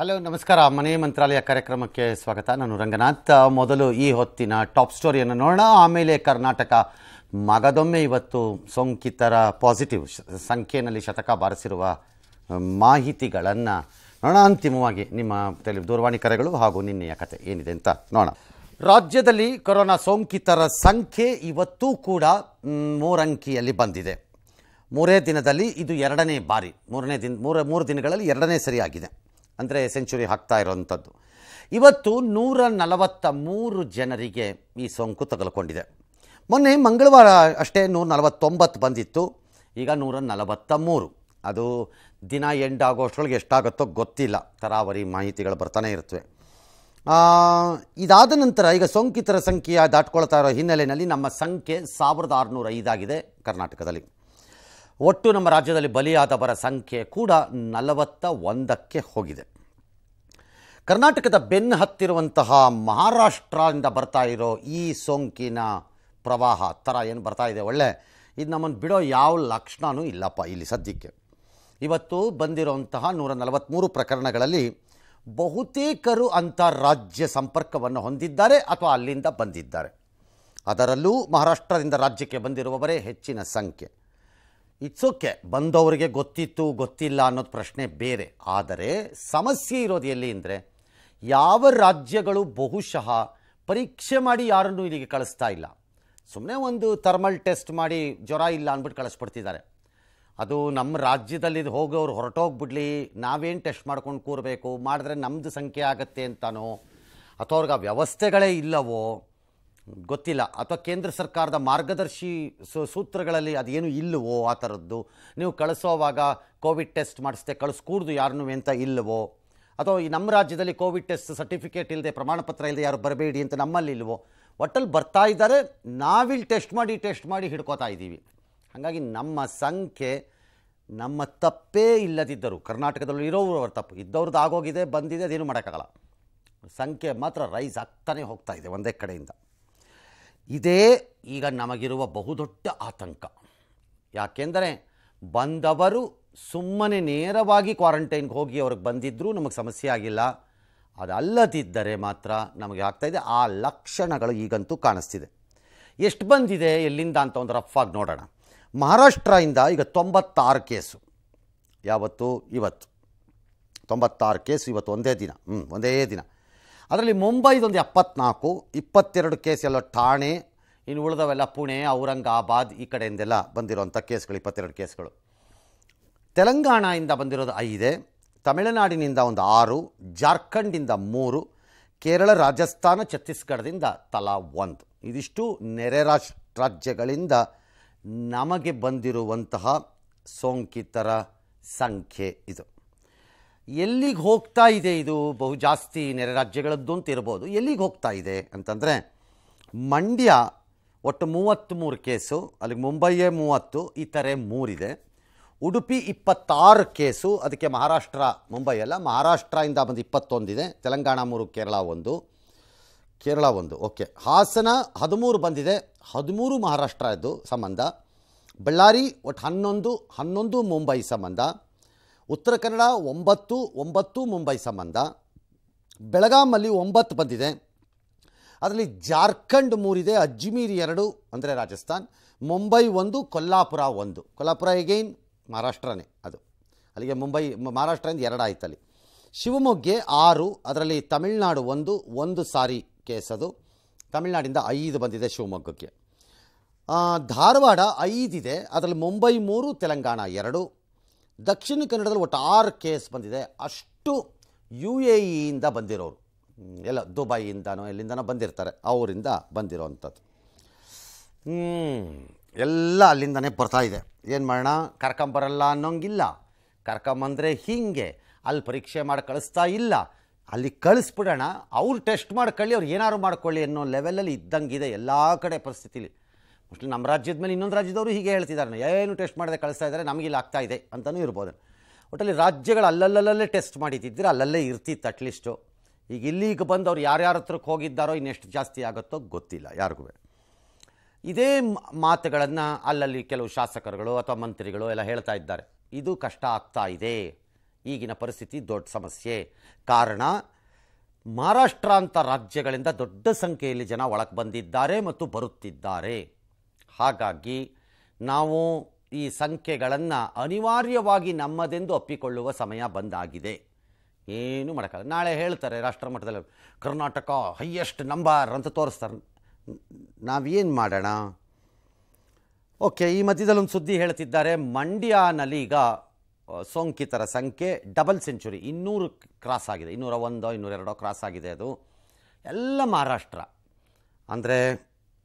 Hello ನಮಸ್ಕಾರ ಮನೆ ಮಂತ್ರಾಲಯ ಕಾರ್ಯಕ್ರಮಕ್ಕೆ ಸ್ವಾಗತ ನಾನು ರಂಗನಾಥ್ ಮೊದಲು ಈ ಹೊತ್ತಿನ ಟಾಪ್ ಸ್ಟೋರಿಯನ್ನು ನೋಡೋಣ ಆಮೇಲೆ ಕರ್ನಾಟಕ ಮಗದೊಮ್ಮೆ ಇವತ್ತು ಸೋಂಕಿತರ ಪಾಸಿಟಿವ್ ಸಂಖ್ಯೆಯಲ್ಲಿ ಶತಕ ಬಾರಿಸಿರುವ ಮಾಹಿತಿಗಳನ್ನು ನೋಡೋಣ ಅಂತಿಮವಾಗಿ ನಿಮ್ಮ ತೆಲಿ ದೂರವಾಣಿ ಕರೆಗಳು ಹಾಗೂ ನಿನ್ನೆಯ ಕತೆ ಏನಿದೆ ಅಂತ ನೋಡೋಣ ರಾಜ್ಯದಲ್ಲಿ ಕೊರೋನಾ ಸೋಂಕಿತರ ಸಂಖ್ಯೆ ಇವತ್ತೂ ಕೂಡ ಮೂರಂಕಿಯಲ್ಲಿ ಬಂದಿದೆ ಮೂರೇ ದಿನದಲ್ಲಿ ಇದು ಎರಡನೇ ಬಾರಿ ಮೂರನೇ ದಿನ ಮೂರು ಮೂರು ದಿನಗಳಲ್ಲಿ ಎರಡನೇ ಸರಿಯಾಗಿದೆ ಅಂದರೆ ಸೆಂಚುರಿ ಹಾಕ್ತಾ ಇರೋವಂಥದ್ದು ಇವತ್ತು ನೂರ ನಲವತ್ತ ಮೂರು ಜನರಿಗೆ ಈ ಸೋಂಕು ತಗಲ್ಕೊಂಡಿದೆ ಮೊನ್ನೆ ಮಂಗಳವಾರ ಅಷ್ಟೇ ನೂರ ನಲವತ್ತೊಂಬತ್ತು ಬಂದಿತ್ತು ಈಗ ನೂರ ನಲವತ್ತ ಮೂರು ಅದು ದಿನ ಎಂಡ್ ಆಗೋಷ್ಟರೊಳಗೆ ಎಷ್ಟಾಗುತ್ತೋ ಗೊತ್ತಿಲ್ಲ ತರಾವರಿ ಮಾಹಿತಿಗಳು ಬರ್ತಾನೆ ಇರ್ತವೆ ಇದಾದ ನಂತರ ಈಗ ಸೋಂಕಿತರ ಸಂಖ್ಯೆ ದಾಟ್ಕೊಳ್ತಾ ಇರೋ ಹಿನ್ನೆಲೆಯಲ್ಲಿ ನಮ್ಮ ಸಂಖ್ಯೆ ಸಾವಿರದ ಆರುನೂರ ಐದಾಗಿದೆ ಕರ್ನಾಟಕದಲ್ಲಿ ಒಟ್ಟು ನಮ್ಮ ರಾಜ್ಯದಲ್ಲಿ ಬಲಿಯಾದವರ ಸಂಖ್ಯೆ ಕೂಡ ನಲವತ್ತ ಒಂದಕ್ಕೆ ಹೋಗಿದೆ ಕರ್ನಾಟಕದ ಬೆನ್ನು ಹತ್ತಿರುವಂತಹ ಮಹಾರಾಷ್ಟ್ರದಿಂದ ಬರ್ತಾ ಇರೋ ಈ ಸೋಂಕಿನ ಪ್ರವಾಹ ಥರ ಏನು ಬರ್ತಾ ಇದೆ ಒಳ್ಳೆ ಇದು ನಮ್ಮನ್ನು ಬಿಡೋ ಯಾವ ಲಕ್ಷಣವೂ ಇಲ್ಲಪ್ಪ ಇಲ್ಲಿ ಸದ್ಯಕ್ಕೆ ಇವತ್ತು ಬಂದಿರುವಂತಹ ನೂರ ನಲವತ್ತ್ಮೂರು ಪ್ರಕರಣಗಳಲ್ಲಿ ಬಹುತೇಕರು ಅಂತಾರಾಜ್ಯ ಸಂಪರ್ಕವನ್ನು ಹೊಂದಿದ್ದಾರೆ ಅಥವಾ ಅಲ್ಲಿಂದ ಬಂದಿದ್ದಾರೆ ಅದರಲ್ಲೂ ಮಹಾರಾಷ್ಟ್ರದಿಂದ ರಾಜ್ಯಕ್ಕೆ ಬಂದಿರುವವರೇ ಹೆಚ್ಚಿನ ಸಂಖ್ಯೆ ಇಟ್ಸ್ ಓಕೆ ಬಂದವರಿಗೆ ಗೊತ್ತಿತ್ತು ಗೊತ್ತಿಲ್ಲ ಅನ್ನೋದು ಪ್ರಶ್ನೆ ಬೇರೆ ಆದರೆ ಸಮಸ್ಯೆ ಇರೋದು ಎಲ್ಲಿ ಅಂದರೆ ಯಾವ ರಾಜ್ಯಗಳು ಬಹುಶಃ ಪರೀಕ್ಷೆ ಮಾಡಿ ಯಾರನ್ನು ಇಲ್ಲಿಗೆ ಕಳಿಸ್ತಾ ಇಲ್ಲ ಸುಮ್ಮನೆ ಒಂದು ಥರ್ಮಲ್ ಟೆಸ್ಟ್ ಮಾಡಿ ಜ್ವರ ಇಲ್ಲ ಅಂದ್ಬಿಟ್ಟು ಕಳಿಸ್ಬಿಡ್ತಿದ್ದಾರೆ ಅದು ನಮ್ಮ ರಾಜ್ಯದಲ್ಲಿ ಇದು ಹೋಗೋರು ಹೊರಟೋಗ್ಬಿಡಲಿ ನಾವೇನು ಟೆಸ್ಟ್ ಮಾಡ್ಕೊಂಡು ಕೂರಬೇಕು ಮಾಡಿದ್ರೆ ನಮ್ಮದು ಸಂಖ್ಯೆ ಆಗತ್ತೆ ಅಂತಾನೋ ಅಥವಾ ಅವ್ರಿಗೆ ಆ ವ್ಯವಸ್ಥೆಗಳೇ ಇಲ್ಲವೋ ಗೊತ್ತಿಲ್ಲ ಅಥವಾ ಕೇಂದ್ರ ಸರ್ಕಾರದ ಮಾರ್ಗದರ್ಶಿ ಸೂತ್ರಗಳಲ್ಲಿ ಅದೇನು ಇಲ್ಲವೋ ಆ ಥರದ್ದು ನೀವು ಕಳಿಸೋವಾಗ ಕೋವಿಡ್ ಟೆಸ್ಟ್ ಮಾಡಿಸ್ದೆ ಕಳಿಸ್ಕೂಡ್ದು ಯಾರನ್ನು ಎಂತ ಇಲ್ಲವೋ ಅಥವಾ ಈ ನಮ್ಮ ರಾಜ್ಯದಲ್ಲಿ ಕೋವಿಡ್ ಟೆಸ್ಟ್ ಸರ್ಟಿಫಿಕೇಟ್ ಇಲ್ಲದೆ ಪ್ರಮಾಣ ಪತ್ರ ಇಲ್ಲದೆ ಯಾರು ಬರಬೇಡಿ ಅಂತ ನಮ್ಮಲ್ಲಿ ಇಲ್ಲವೋ ಒಟ್ಟಲ್ಲಿ ಬರ್ತಾ ಇದ್ದಾರೆ ನಾವಿಲ್ಲಿ ಟೆಸ್ಟ್ ಮಾಡಿ ಟೆಸ್ಟ್ ಮಾಡಿ ಹಿಡ್ಕೋತಾ ಇದ್ದೀವಿ ಹಾಗಾಗಿ ನಮ್ಮ ಸಂಖ್ಯೆ ನಮ್ಮ ತಪ್ಪೇ ಇಲ್ಲದಿದ್ದರು ಕರ್ನಾಟಕದಲ್ಲಿ ಇರೋರವ್ರ ತಪ್ಪು ಇದ್ದವ್ರದ್ದು ಆಗೋಗಿದೆ ಬಂದಿದೆ ಅದೇನು ಮಾಡೋಕ್ಕಾಗಲ್ಲ ಸಂಖ್ಯೆ ಮಾತ್ರ ರೈಸ್ ಆಗ್ತಾನೆ ಹೋಗ್ತಾ ಇದೆ ಒಂದೇ ಕಡೆಯಿಂದ ಇದೇ ಈಗ ನಮಗಿರುವ ಬಹುದೊಡ್ಡ ಆತಂಕ ಯಾಕೆಂದರೆ ಬಂದವರು ಸುಮ್ಮನೆ ನೇರವಾಗಿ ಕ್ವಾರಂಟೈನ್ಗೆ ಹೋಗಿ ಅವ್ರಿಗೆ ಬಂದಿದ್ದರೂ ನಮಗೆ ಸಮಸ್ಯೆ ಆಗಿಲ್ಲ ಅದಲ್ಲದಿದ್ದರೆ ಮಾತ್ರ ನಮಗೆ ಆಗ್ತಾಯಿದೆ ಆ ಲಕ್ಷಣಗಳು ಈಗಂತೂ ಕಾಣಿಸ್ತಿದೆ ಎಷ್ಟು ಬಂದಿದೆ ಎಲ್ಲಿಂದ ಅಂತ ಒಂದು ಆಗಿ ನೋಡೋಣ ಮಹಾರಾಷ್ಟ್ರದಿಂದ ಈಗ ತೊಂಬತ್ತಾರು ಕೇಸು ಯಾವತ್ತು ಇವತ್ತು ತೊಂಬತ್ತಾರು ಕೇಸು ಇವತ್ತು ಒಂದೇ ದಿನ ಹ್ಞೂ ಒಂದೇ ದಿನ ಅದರಲ್ಲಿ ಮುಂಬೈದೊಂದು ಎಪ್ಪತ್ನಾಲ್ಕು ಇಪ್ಪತ್ತೆರಡು ಕೇಸ್ ಎಲ್ಲ ಠಾಣೆ ಇನ್ನು ಉಳಿದವೆಲ್ಲ ಪುಣೆ ಔರಂಗಾಬಾದ್ ಈ ಕಡೆಯಿಂದೆಲ್ಲ ಬಂದಿರುವಂಥ ಕೇಸ್ಗಳು ಇಪ್ಪತ್ತೆರಡು ಕೇಸ್ಗಳು ತೆಲಂಗಾಣದಿಂದ ಬಂದಿರೋದು ಐದೇ ತಮಿಳುನಾಡಿನಿಂದ ಒಂದು ಆರು ಜಾರ್ಖಂಡಿಂದ ಮೂರು ಕೇರಳ ರಾಜಸ್ಥಾನ ಛತ್ತೀಸ್ಗಢದಿಂದ ತಲಾ ಒಂದು ಇದಿಷ್ಟು ನೆರೆ ರಾಷ್ಟ್ರ ರಾಜ್ಯಗಳಿಂದ ನಮಗೆ ಬಂದಿರುವಂತಹ ಸೋಂಕಿತರ ಸಂಖ್ಯೆ ಇದು ಎಲ್ಲಿಗೆ ಹೋಗ್ತಾ ಇದೆ ಇದು ಬಹು ಜಾಸ್ತಿ ನೆರೆ ರಾಜ್ಯಗಳದ್ದು ಅಂತ ಇರ್ಬೋದು ಎಲ್ಲಿಗೆ ಹೋಗ್ತಾ ಇದೆ ಅಂತಂದರೆ ಮಂಡ್ಯ ಒಟ್ಟು ಮೂವತ್ತ್ಮೂರು ಕೇಸು ಅಲ್ಲಿಗೆ ಮುಂಬೈಯೇ ಮೂವತ್ತು ಈ ಥರ ಮೂರಿದೆ ಉಡುಪಿ ಇಪ್ಪತ್ತಾರು ಕೇಸು ಅದಕ್ಕೆ ಮಹಾರಾಷ್ಟ್ರ ಮುಂಬೈ ಅಲ್ಲ ಮಹಾರಾಷ್ಟ್ರದಿಂದ ಬಂದು ಇಪ್ಪತ್ತೊಂದಿದೆ ತೆಲಂಗಾಣ ಮೂರು ಕೇರಳ ಒಂದು ಕೇರಳ ಒಂದು ಓಕೆ ಹಾಸನ ಹದಿಮೂರು ಬಂದಿದೆ ಹದಿಮೂರು ಮಹಾರಾಷ್ಟ್ರದ್ದು ಸಂಬಂಧ ಬಳ್ಳಾರಿ ಒಟ್ಟು ಹನ್ನೊಂದು ಹನ್ನೊಂದು ಮುಂಬೈ ಸಂಬಂಧ ಉತ್ತರ ಕನ್ನಡ ಒಂಬತ್ತು ಒಂಬತ್ತು ಮುಂಬೈ ಸಂಬಂಧ ಬೆಳಗಾಮಲ್ಲಿ ಒಂಬತ್ತು ಬಂದಿದೆ ಅದರಲ್ಲಿ ಜಾರ್ಖಂಡ್ ಮೂರಿದೆ ಅಜ್ಮೀರ್ ಎರಡು ಅಂದರೆ ರಾಜಸ್ಥಾನ್ ಮುಂಬೈ ಒಂದು ಕೊಲ್ಲಾಪುರ ಒಂದು ಕೊಲ್ಲಾಪುರ ಎಗೈನ್ ಮಹಾರಾಷ್ಟ್ರನೇ ಅದು ಅಲ್ಲಿಗೆ ಮುಂಬೈ ಮಹಾರಾಷ್ಟ್ರದಿಂದ ಎರಡು ಆಯ್ತು ಅಲ್ಲಿ ಶಿವಮೊಗ್ಗೆ ಆರು ಅದರಲ್ಲಿ ತಮಿಳುನಾಡು ಒಂದು ಒಂದು ಸಾರಿ ಕೇಸ್ ಅದು ತಮಿಳ್ನಾಡಿಂದ ಐದು ಬಂದಿದೆ ಶಿವಮೊಗ್ಗಕ್ಕೆ ಧಾರವಾಡ ಐದಿದೆ ಅದರಲ್ಲಿ ಮುಂಬೈ ಮೂರು ತೆಲಂಗಾಣ ಎರಡು ದಕ್ಷಿಣ ಕನ್ನಡದಲ್ಲಿ ಒಟ್ಟು ಆರು ಕೇಸ್ ಬಂದಿದೆ ಅಷ್ಟು ಯು ಎ ಇಯಿಂದ ಬಂದಿರೋರು ಎಲ್ಲ ದುಬೈಯಿಂದನೋ ಎಲ್ಲಿಂದನೋ ಬಂದಿರ್ತಾರೆ ಅವರಿಂದ ಬಂದಿರೋ ಅಂಥದ್ದು ಎಲ್ಲ ಅಲ್ಲಿಂದನೇ ಬರ್ತಾ ಇದೆ ಏನು ಮಾಡೋಣ ಕರ್ಕೊಂಬರಲ್ಲ ಅನ್ನೋಂಗಿಲ್ಲ ಕರ್ಕಂಬಂದರೆ ಹೀಗೆ ಅಲ್ಲಿ ಪರೀಕ್ಷೆ ಮಾಡಿ ಕಳಿಸ್ತಾ ಇಲ್ಲ ಅಲ್ಲಿ ಕಳಿಸ್ಬಿಡೋಣ ಅವ್ರು ಟೆಸ್ಟ್ ಮಾಡ್ಕೊಳ್ಳಿ ಅವ್ರು ಏನಾದ್ರು ಮಾಡ್ಕೊಳ್ಳಿ ಅನ್ನೋ ಲೆವೆಲಲ್ಲಿ ಇದ್ದಂಗಿದೆ ಎಲ್ಲ ಕಡೆ ಪರಿಸ್ಥಿತಿಲಿ ಅಷ್ಟು ನಮ್ಮ ರಾಜ್ಯದ ಮೇಲೆ ಇನ್ನೊಂದು ರಾಜ್ಯದವರು ಹೀಗೆ ಹೇಳ್ತಿದ್ದಾರೆ ಏನು ಟೆಸ್ಟ್ ಮಾಡದೆ ಕಳಿಸ್ತಾ ಇದ್ದಾರೆ ಇಲ್ಲಿ ಆಗ್ತಾ ಇದೆ ಅಂತಲೂ ಇರ್ಬೋದು ಒಟ್ಟಲ್ಲಿ ರಾಜ್ಯಗಳು ಅಲ್ಲಲ್ಲಲ್ಲೇ ಟೆಸ್ಟ್ ಮಾಡಿದ್ದಿದ್ದರೆ ಅಲ್ಲಲ್ಲೇ ಇರ್ತಿತ್ತು ಅಟ್ಲೀಸ್ಟು ಈಗ ಇಲ್ಲಿಗೆ ಬಂದು ಅವ್ರು ಯಾರ್ಯಾರ ಹತ್ರಕ್ಕೆ ಹೋಗಿದ್ದಾರೋ ಇನ್ನೆಷ್ಟು ಜಾಸ್ತಿ ಆಗುತ್ತೋ ಗೊತ್ತಿಲ್ಲ ಯಾರಿಗೂ ಇದೇ ಮಾತುಗಳನ್ನು ಅಲ್ಲಲ್ಲಿ ಕೆಲವು ಶಾಸಕರುಗಳು ಅಥವಾ ಮಂತ್ರಿಗಳು ಎಲ್ಲ ಹೇಳ್ತಾ ಇದ್ದಾರೆ ಇದು ಕಷ್ಟ ಆಗ್ತಾ ಇದೆ ಈಗಿನ ಪರಿಸ್ಥಿತಿ ದೊಡ್ಡ ಸಮಸ್ಯೆ ಕಾರಣ ಮಹಾರಾಷ್ಟ್ರ ಅಂತ ರಾಜ್ಯಗಳಿಂದ ದೊಡ್ಡ ಸಂಖ್ಯೆಯಲ್ಲಿ ಜನ ಒಳಗೆ ಬಂದಿದ್ದಾರೆ ಮತ್ತು ಬರುತ್ತಿದ್ದಾರೆ ಹಾಗಾಗಿ ನಾವು ಈ ಸಂಖ್ಯೆಗಳನ್ನು ಅನಿವಾರ್ಯವಾಗಿ ನಮ್ಮದೆಂದು ಒಪ್ಪಿಕೊಳ್ಳುವ ಸಮಯ ಬಂದಾಗಿದೆ ಏನು ಮಾಡೋಕ್ಕಲ್ಲ ನಾಳೆ ಹೇಳ್ತಾರೆ ರಾಷ್ಟ್ರ ಮಟ್ಟದಲ್ಲಿ ಕರ್ನಾಟಕ ಹೈಯೆಸ್ಟ್ ನಂಬರ್ ಅಂತ ತೋರಿಸ್ತಾರೆ ನಾವೇನು ಮಾಡೋಣ ಓಕೆ ಈ ಮಧ್ಯದಲ್ಲಿ ಒಂದು ಸುದ್ದಿ ಹೇಳ್ತಿದ್ದಾರೆ ಮಂಡ್ಯನಲ್ಲಿ ಈಗ ಸೋಂಕಿತರ ಸಂಖ್ಯೆ ಡಬಲ್ ಸೆಂಚುರಿ ಇನ್ನೂರು ಕ್ರಾಸ್ ಆಗಿದೆ ಇನ್ನೂರ ಒಂದೋ ಇನ್ನೂರೆರಡೋ ಕ್ರಾಸ್ ಆಗಿದೆ ಅದು ಎಲ್ಲ ಮಹಾರಾಷ್ಟ್ರ ಅಂದರೆ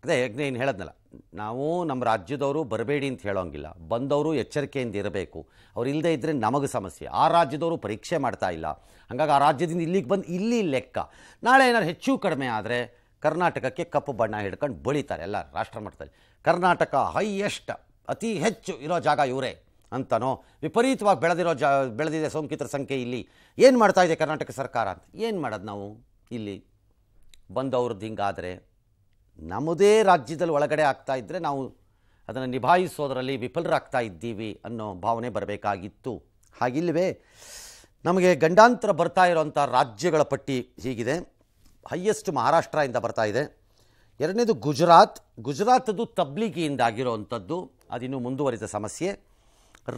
ಅದೇ ಏನು ಹೇಳದ್ನಲ್ಲ ನಾವು ನಮ್ಮ ರಾಜ್ಯದವರು ಬರಬೇಡಿ ಅಂತ ಹೇಳೋಂಗಿಲ್ಲ ಬಂದವರು ಎಚ್ಚರಿಕೆಯಿಂದ ಇರಬೇಕು ಅವ್ರು ಇಲ್ಲದೆ ಇದ್ದರೆ ನಮಗೆ ಸಮಸ್ಯೆ ಆ ರಾಜ್ಯದವರು ಪರೀಕ್ಷೆ ಮಾಡ್ತಾ ಇಲ್ಲ ಹಂಗಾಗಿ ಆ ರಾಜ್ಯದಿಂದ ಇಲ್ಲಿಗೆ ಬಂದು ಇಲ್ಲಿ ಲೆಕ್ಕ ನಾಳೆ ಏನಾದ್ರು ಹೆಚ್ಚು ಕಡಿಮೆ ಆದರೆ ಕರ್ನಾಟಕಕ್ಕೆ ಕಪ್ಪು ಬಣ್ಣ ಹಿಡ್ಕೊಂಡು ಬಳಿತಾರೆ ಎಲ್ಲ ರಾಷ್ಟ್ರ ಮಟ್ಟದಲ್ಲಿ ಕರ್ನಾಟಕ ಹೈಯೆಸ್ಟ್ ಅತಿ ಹೆಚ್ಚು ಇರೋ ಜಾಗ ಇವರೇ ಅಂತನೋ ವಿಪರೀತವಾಗಿ ಬೆಳೆದಿರೋ ಜಾ ಬೆಳೆದಿದೆ ಸೋಂಕಿತರ ಸಂಖ್ಯೆ ಇಲ್ಲಿ ಏನು ಮಾಡ್ತಾ ಇದೆ ಕರ್ನಾಟಕ ಸರ್ಕಾರ ಅಂತ ಏನು ಮಾಡೋದು ನಾವು ಇಲ್ಲಿ ಬಂದವ್ರದ್ದು ಹಿಂಗಾದರೆ ನಮ್ಮದೇ ರಾಜ್ಯದಲ್ಲಿ ಒಳಗಡೆ ಆಗ್ತಾ ಇದ್ದರೆ ನಾವು ಅದನ್ನು ನಿಭಾಯಿಸೋದರಲ್ಲಿ ವಿಫಲರಾಗ್ತಾ ಇದ್ದೀವಿ ಅನ್ನೋ ಭಾವನೆ ಬರಬೇಕಾಗಿತ್ತು ಹಾಗಿಲ್ಲವೇ ನಮಗೆ ಗಂಡಾಂತರ ಬರ್ತಾ ಇರೋವಂಥ ರಾಜ್ಯಗಳ ಪಟ್ಟಿ ಹೀಗಿದೆ ಹೈಯೆಸ್ಟ್ ಮಹಾರಾಷ್ಟ್ರದಿಂದ ಬರ್ತಾ ಇದೆ ಎರಡನೇದು ಗುಜರಾತ್ ಗುಜರಾತದ್ದು ಅಂಥದ್ದು ಅದಿನ್ನೂ ಮುಂದುವರಿದ ಸಮಸ್ಯೆ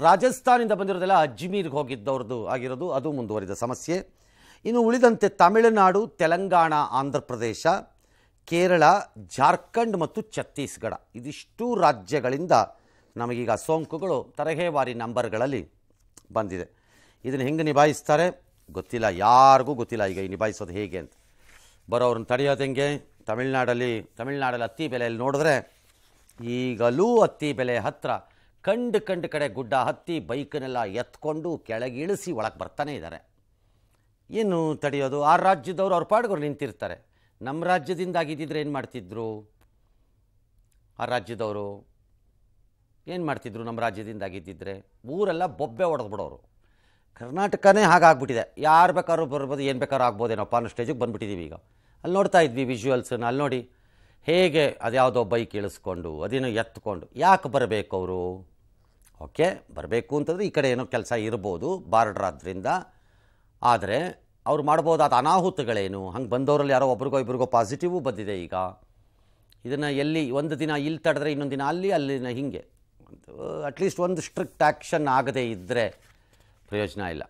ರಾಜಸ್ಥಾನಿಂದ ಬಂದಿರೋದೆಲ್ಲ ಅಜ್ಮೀರ್ಗೆ ಹೋಗಿದ್ದವ್ರದ್ದು ಆಗಿರೋದು ಅದು ಮುಂದುವರಿದ ಸಮಸ್ಯೆ ಇನ್ನು ಉಳಿದಂತೆ ತಮಿಳುನಾಡು ತೆಲಂಗಾಣ ಆಂಧ್ರ ಪ್ರದೇಶ ಕೇರಳ ಜಾರ್ಖಂಡ್ ಮತ್ತು ಛತ್ತೀಸ್ಗಢ ಇದಿಷ್ಟು ರಾಜ್ಯಗಳಿಂದ ನಮಗೀಗ ಸೋಂಕುಗಳು ತರಹೇವಾರಿ ನಂಬರ್ಗಳಲ್ಲಿ ಬಂದಿದೆ ಇದನ್ನು ಹೆಂಗೆ ನಿಭಾಯಿಸ್ತಾರೆ ಗೊತ್ತಿಲ್ಲ ಯಾರಿಗೂ ಗೊತ್ತಿಲ್ಲ ಈಗ ಈ ನಿಭಾಯಿಸೋದು ಹೇಗೆ ಅಂತ ಬರೋವ್ರನ್ನ ತಡೆಯೋದು ಹೆಂಗೆ ತಮಿಳ್ನಾಡಲ್ಲಿ ತಮಿಳ್ನಾಡಲ್ಲಿ ಅತ್ತಿ ಬೆಲೆಯಲ್ಲಿ ನೋಡಿದ್ರೆ ಈಗಲೂ ಅತ್ತಿ ಬೆಲೆ ಹತ್ತಿರ ಕಂಡು ಕಂಡು ಕಡೆ ಗುಡ್ಡ ಹತ್ತಿ ಬೈಕನ್ನೆಲ್ಲ ಎತ್ಕೊಂಡು ಕೆಳಗಿಳಿಸಿ ಒಳಗೆ ಬರ್ತಾನೆ ಇದ್ದಾರೆ ಏನು ತಡೆಯೋದು ಆ ರಾಜ್ಯದವರು ಅವ್ರ ಪಾಡ್ಗರು ನಿಂತಿರ್ತಾರೆ ನಮ್ಮ ರಾಜ್ಯದಿಂದ ಆಗಿದ್ದಿದ್ರೆ ಏನು ಮಾಡ್ತಿದ್ರು ಆ ರಾಜ್ಯದವರು ಏನು ಮಾಡ್ತಿದ್ರು ನಮ್ಮ ರಾಜ್ಯದಿಂದ ಆಗಿದ್ದಿದ್ರೆ ಊರೆಲ್ಲ ಬೊಬ್ಬೆ ಹೊಡೆದ್ಬಿಡೋರು ಕರ್ನಾಟಕನೇ ಹಾಗಾಗ್ಬಿಟ್ಟಿದೆ ಯಾರು ಬೇಕಾದ್ರೂ ಬರ್ಬೋದು ಏನು ಬೇಕಾದ್ರೂ ಆಗ್ಬೋದೇನೋಪ್ಪ ಅನ್ನೋ ಸ್ಟೇಜಿಗೆ ಬಂದುಬಿಟ್ಟಿದ್ದೀವಿ ಈಗ ಅಲ್ಲಿ ನೋಡ್ತಾ ಇದ್ವಿ ವಿಜುವಲ್ಸನ್ನ ಅಲ್ಲಿ ನೋಡಿ ಹೇಗೆ ಅದ್ಯಾವುದೋ ಬೈಕ್ ಇಳಿಸ್ಕೊಂಡು ಅದೇನೋ ಎತ್ಕೊಂಡು ಯಾಕೆ ಬರಬೇಕು ಅವರು ಓಕೆ ಬರಬೇಕು ಅಂತಂದರೆ ಈ ಕಡೆ ಏನೋ ಕೆಲಸ ಇರ್ಬೋದು ಬಾರ್ಡ್ರ್ ಆದ್ದರಿಂದ ಆದರೆ ಅವ್ರು ಮಾಡ್ಬೋದಾದ ಅನಾಹುತಗಳೇನು ಹಂಗೆ ಬಂದವರಲ್ಲಿ ಯಾರೋ ಒಬ್ರಿಗೋ ಇಬ್ರಿಗೋ ಪಾಸಿಟಿವೂ ಬಂದಿದೆ ಈಗ ಇದನ್ನು ಎಲ್ಲಿ ಒಂದು ದಿನ ಇಲ್ಲಿ ತಡೆದ್ರೆ ಇನ್ನೊಂದು ದಿನ ಅಲ್ಲಿ ಅಲ್ಲಿನ ಹೀಗೆ ಅಟ್ಲೀಸ್ಟ್ ಒಂದು ಸ್ಟ್ರಿಕ್ಟ್ ಆ್ಯಕ್ಷನ್ ಆಗದೇ ಇದ್ದರೆ ಪ್ರಯೋಜನ ಇಲ್ಲ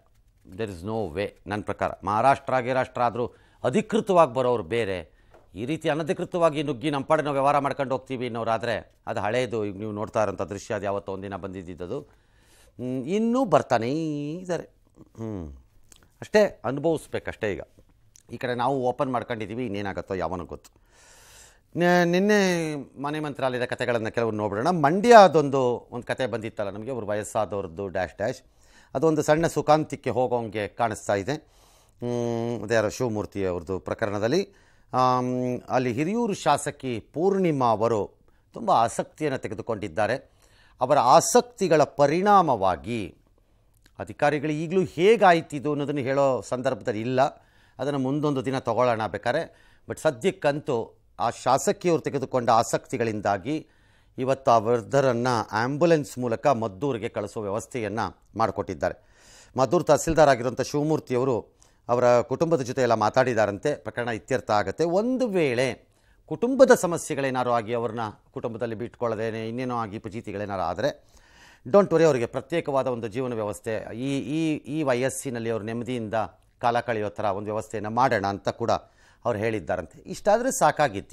ದೆರ್ ಇಸ್ ನೋ ವೇ ನನ್ನ ಪ್ರಕಾರ ಮಹಾರಾಷ್ಟ್ರ ರಾಷ್ಟ್ರ ಆದರೂ ಅಧಿಕೃತವಾಗಿ ಬರೋರು ಬೇರೆ ಈ ರೀತಿ ಅನಧಿಕೃತವಾಗಿ ನುಗ್ಗಿ ನಮ್ಮ ಪಾಡಿನ ವ್ಯವಹಾರ ಮಾಡ್ಕೊಂಡು ಹೋಗ್ತೀವಿ ಅನ್ನೋರಾದರೆ ಅದು ಹಳೆಯದು ಈಗ ನೀವು ನೋಡ್ತಾ ಇರೋಂಥ ದೃಶ್ಯ ಅದು ಯಾವತ್ತೋ ಒಂದಿನ ಬಂದಿದ್ದದು ಇನ್ನೂ ಬರ್ತಾನೇ ಇದ್ದಾರೆ ಹ್ಞೂ ಅಷ್ಟೇ ಅನುಭವಿಸ್ಬೇಕಷ್ಟೇ ಈಗ ಈ ಕಡೆ ನಾವು ಓಪನ್ ಮಾಡ್ಕೊಂಡಿದ್ದೀವಿ ಇನ್ನೇನಾಗುತ್ತೋ ಯಾವನೂ ಗೊತ್ತು ನಿನ್ನೆ ಮನೆ ಮಂತ್ರಾಲಯದ ಕಥೆಗಳನ್ನು ಕೆಲವರು ನೋಡ್ಬಿಡೋಣ ಮಂಡ್ಯ ಅದೊಂದು ಒಂದು ಕತೆ ಬಂದಿತ್ತಲ್ಲ ನಮಗೆ ಅವರು ವಯಸ್ಸಾದವ್ರದ್ದು ಡ್ಯಾಶ್ ಡ್ಯಾಶ್ ಅದೊಂದು ಸಣ್ಣ ಸುಖಾಂತಿಕೆ ಹೋಗೋಂಗೆ ಕಾಣಿಸ್ತಾ ಇದೆ ಅದ್ಯಾರ ಶಿವಮೂರ್ತಿ ಅವ್ರದ್ದು ಪ್ರಕರಣದಲ್ಲಿ ಅಲ್ಲಿ ಹಿರಿಯೂರು ಶಾಸಕಿ ಪೂರ್ಣಿಮಾ ಅವರು ತುಂಬ ಆಸಕ್ತಿಯನ್ನು ತೆಗೆದುಕೊಂಡಿದ್ದಾರೆ ಅವರ ಆಸಕ್ತಿಗಳ ಪರಿಣಾಮವಾಗಿ ಅಧಿಕಾರಿಗಳು ಈಗಲೂ ಹೇಗಾಯ್ತಿದು ಅನ್ನೋದನ್ನು ಹೇಳೋ ಸಂದರ್ಭದಲ್ಲಿ ಇಲ್ಲ ಅದನ್ನು ಮುಂದೊಂದು ದಿನ ತಗೊಳ್ಳೋಣ ಬೇಕಾದ್ರೆ ಬಟ್ ಸದ್ಯಕ್ಕಂತೂ ಆ ಶಾಸಕಿಯವರು ತೆಗೆದುಕೊಂಡ ಆಸಕ್ತಿಗಳಿಂದಾಗಿ ಇವತ್ತು ಆ ವೃದ್ಧರನ್ನು ಆ್ಯಂಬುಲೆನ್ಸ್ ಮೂಲಕ ಮದ್ದೂರಿಗೆ ಕಳಿಸುವ ವ್ಯವಸ್ಥೆಯನ್ನು ಮಾಡಿಕೊಟ್ಟಿದ್ದಾರೆ ಮದ್ದೂರು ತಹಸೀಲ್ದಾರ್ ಆಗಿರುವಂಥ ಶಿವಮೂರ್ತಿಯವರು ಅವರ ಕುಟುಂಬದ ಜೊತೆ ಎಲ್ಲ ಮಾತಾಡಿದಾರಂತೆ ಪ್ರಕರಣ ಇತ್ಯರ್ಥ ಆಗುತ್ತೆ ಒಂದು ವೇಳೆ ಕುಟುಂಬದ ಸಮಸ್ಯೆಗಳೇನಾರು ಆಗಿ ಅವ್ರನ್ನ ಕುಟುಂಬದಲ್ಲಿ ಬಿಟ್ಕೊಳ್ಳದೇನೆ ಇನ್ನೇನೋ ಆಗಿ ಪುಚೀತಿಗಳೇನಾರು ಆದರೆ ಡೋಂಟ್ ವರಿ ಅವರಿಗೆ ಪ್ರತ್ಯೇಕವಾದ ಒಂದು ಜೀವನ ವ್ಯವಸ್ಥೆ ಈ ಈ ಈ ವಯಸ್ಸಿನಲ್ಲಿ ಅವರು ನೆಮ್ಮದಿಯಿಂದ ಕಾಲ ಕಳೆಯೋ ಥರ ಒಂದು ವ್ಯವಸ್ಥೆಯನ್ನು ಮಾಡೋಣ ಅಂತ ಕೂಡ ಅವ್ರು ಹೇಳಿದ್ದಾರಂತೆ ಇಷ್ಟಾದರೆ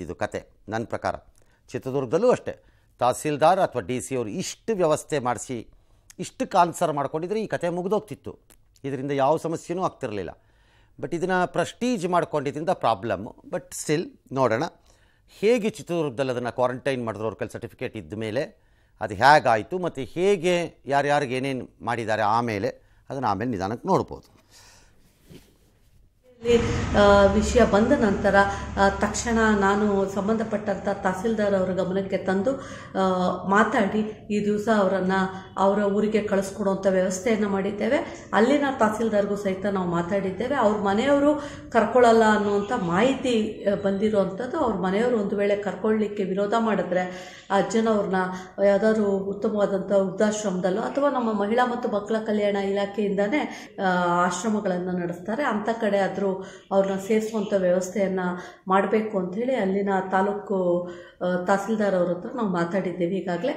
ಇದು ಕತೆ ನನ್ನ ಪ್ರಕಾರ ಚಿತ್ರದುರ್ಗದಲ್ಲೂ ಅಷ್ಟೇ ತಹಸೀಲ್ದಾರ್ ಅಥವಾ ಡಿ ಸಿ ಅವರು ಇಷ್ಟು ವ್ಯವಸ್ಥೆ ಮಾಡಿಸಿ ಇಷ್ಟು ಕಾನ್ಸರ್ ಮಾಡ್ಕೊಂಡಿದ್ರೆ ಈ ಕತೆ ಮುಗಿದೋಗ್ತಿತ್ತು ಇದರಿಂದ ಯಾವ ಸಮಸ್ಯೆನೂ ಆಗ್ತಿರಲಿಲ್ಲ ಬಟ್ ಇದನ್ನು ಪ್ರಸ್ಟೀಜ್ ಮಾಡ್ಕೊಂಡಿದ್ದರಿಂದ ಪ್ರಾಬ್ಲಮ್ಮು ಬಟ್ ಸ್ಟಿಲ್ ನೋಡೋಣ ಹೇಗೆ ಚಿತ್ರದುರ್ಗದಲ್ಲಿ ಅದನ್ನು ಕ್ವಾರಂಟೈನ್ ಮಾಡಿದ್ರು ಅವ್ರ ಕೈಲಿ ಸರ್ಟಿಫಿಕೇಟ್ ಇದ್ದ ಮೇಲೆ ಅದು ಹೇಗಾಯಿತು ಮತ್ತು ಹೇಗೆ ಯಾರ್ಯಾರಿಗೆ ಏನೇನು ಮಾಡಿದ್ದಾರೆ ಆಮೇಲೆ ಅದನ್ನು ಆಮೇಲೆ ನಿಧಾನಕ್ಕೆ ನೋಡ್ಬೋದು ವಿಷಯ ಬಂದ ನಂತರ ತಕ್ಷಣ ನಾನು ಸಂಬಂಧಪಟ್ಟಂಥ ತಹಸೀಲ್ದಾರ್ ಅವರ ಗಮನಕ್ಕೆ ತಂದು ಮಾತಾಡಿ ಈ ದಿವಸ ಅವರನ್ನು ಅವರ ಊರಿಗೆ ಕಳಿಸ್ಕೊಡುವಂಥ ವ್ಯವಸ್ಥೆಯನ್ನು ಮಾಡಿದ್ದೇವೆ ಅಲ್ಲಿನ ತಹಸೀಲ್ದಾರ್ಗೂ ಸಹಿತ ನಾವು ಮಾತಾಡಿದ್ದೇವೆ ಅವ್ರ ಮನೆಯವರು ಕರ್ಕೊಳ್ಳಲ್ಲ ಅನ್ನುವಂಥ ಮಾಹಿತಿ ಬಂದಿರುವಂಥದ್ದು ಅವ್ರ ಮನೆಯವರು ಒಂದು ವೇಳೆ ಕರ್ಕೊಳ್ಳಿಕ್ಕೆ ವಿರೋಧ ಮಾಡಿದ್ರೆ ಅಜ್ಜನವ್ರನ್ನ ಯಾವ್ದಾದ್ರು ಉತ್ತಮವಾದಂಥ ವೃದ್ಧಾಶ್ರಮದಲ್ಲೋ ಅಥವಾ ನಮ್ಮ ಮಹಿಳಾ ಮತ್ತು ಮಕ್ಕಳ ಕಲ್ಯಾಣ ಇಲಾಖೆಯಿಂದನೇ ಆಶ್ರಮಗಳನ್ನು ನಡೆಸ್ತಾರೆ ಅಂಥ ಕಡೆ ಆದರೂ ಅವ್ರನ್ನ ಸೇರಿಸುವಂಥ ವ್ಯವಸ್ಥೆಯನ್ನು ಮಾಡಬೇಕು ಅಂಥೇಳಿ ಅಲ್ಲಿನ ತಾಲೂಕು ತಹಸೀಲ್ದಾರ್ ಅವ್ರ ಹತ್ರ ನಾವು ಮಾತಾಡಿದ್ದೇವೆ ಈಗಾಗಲೇ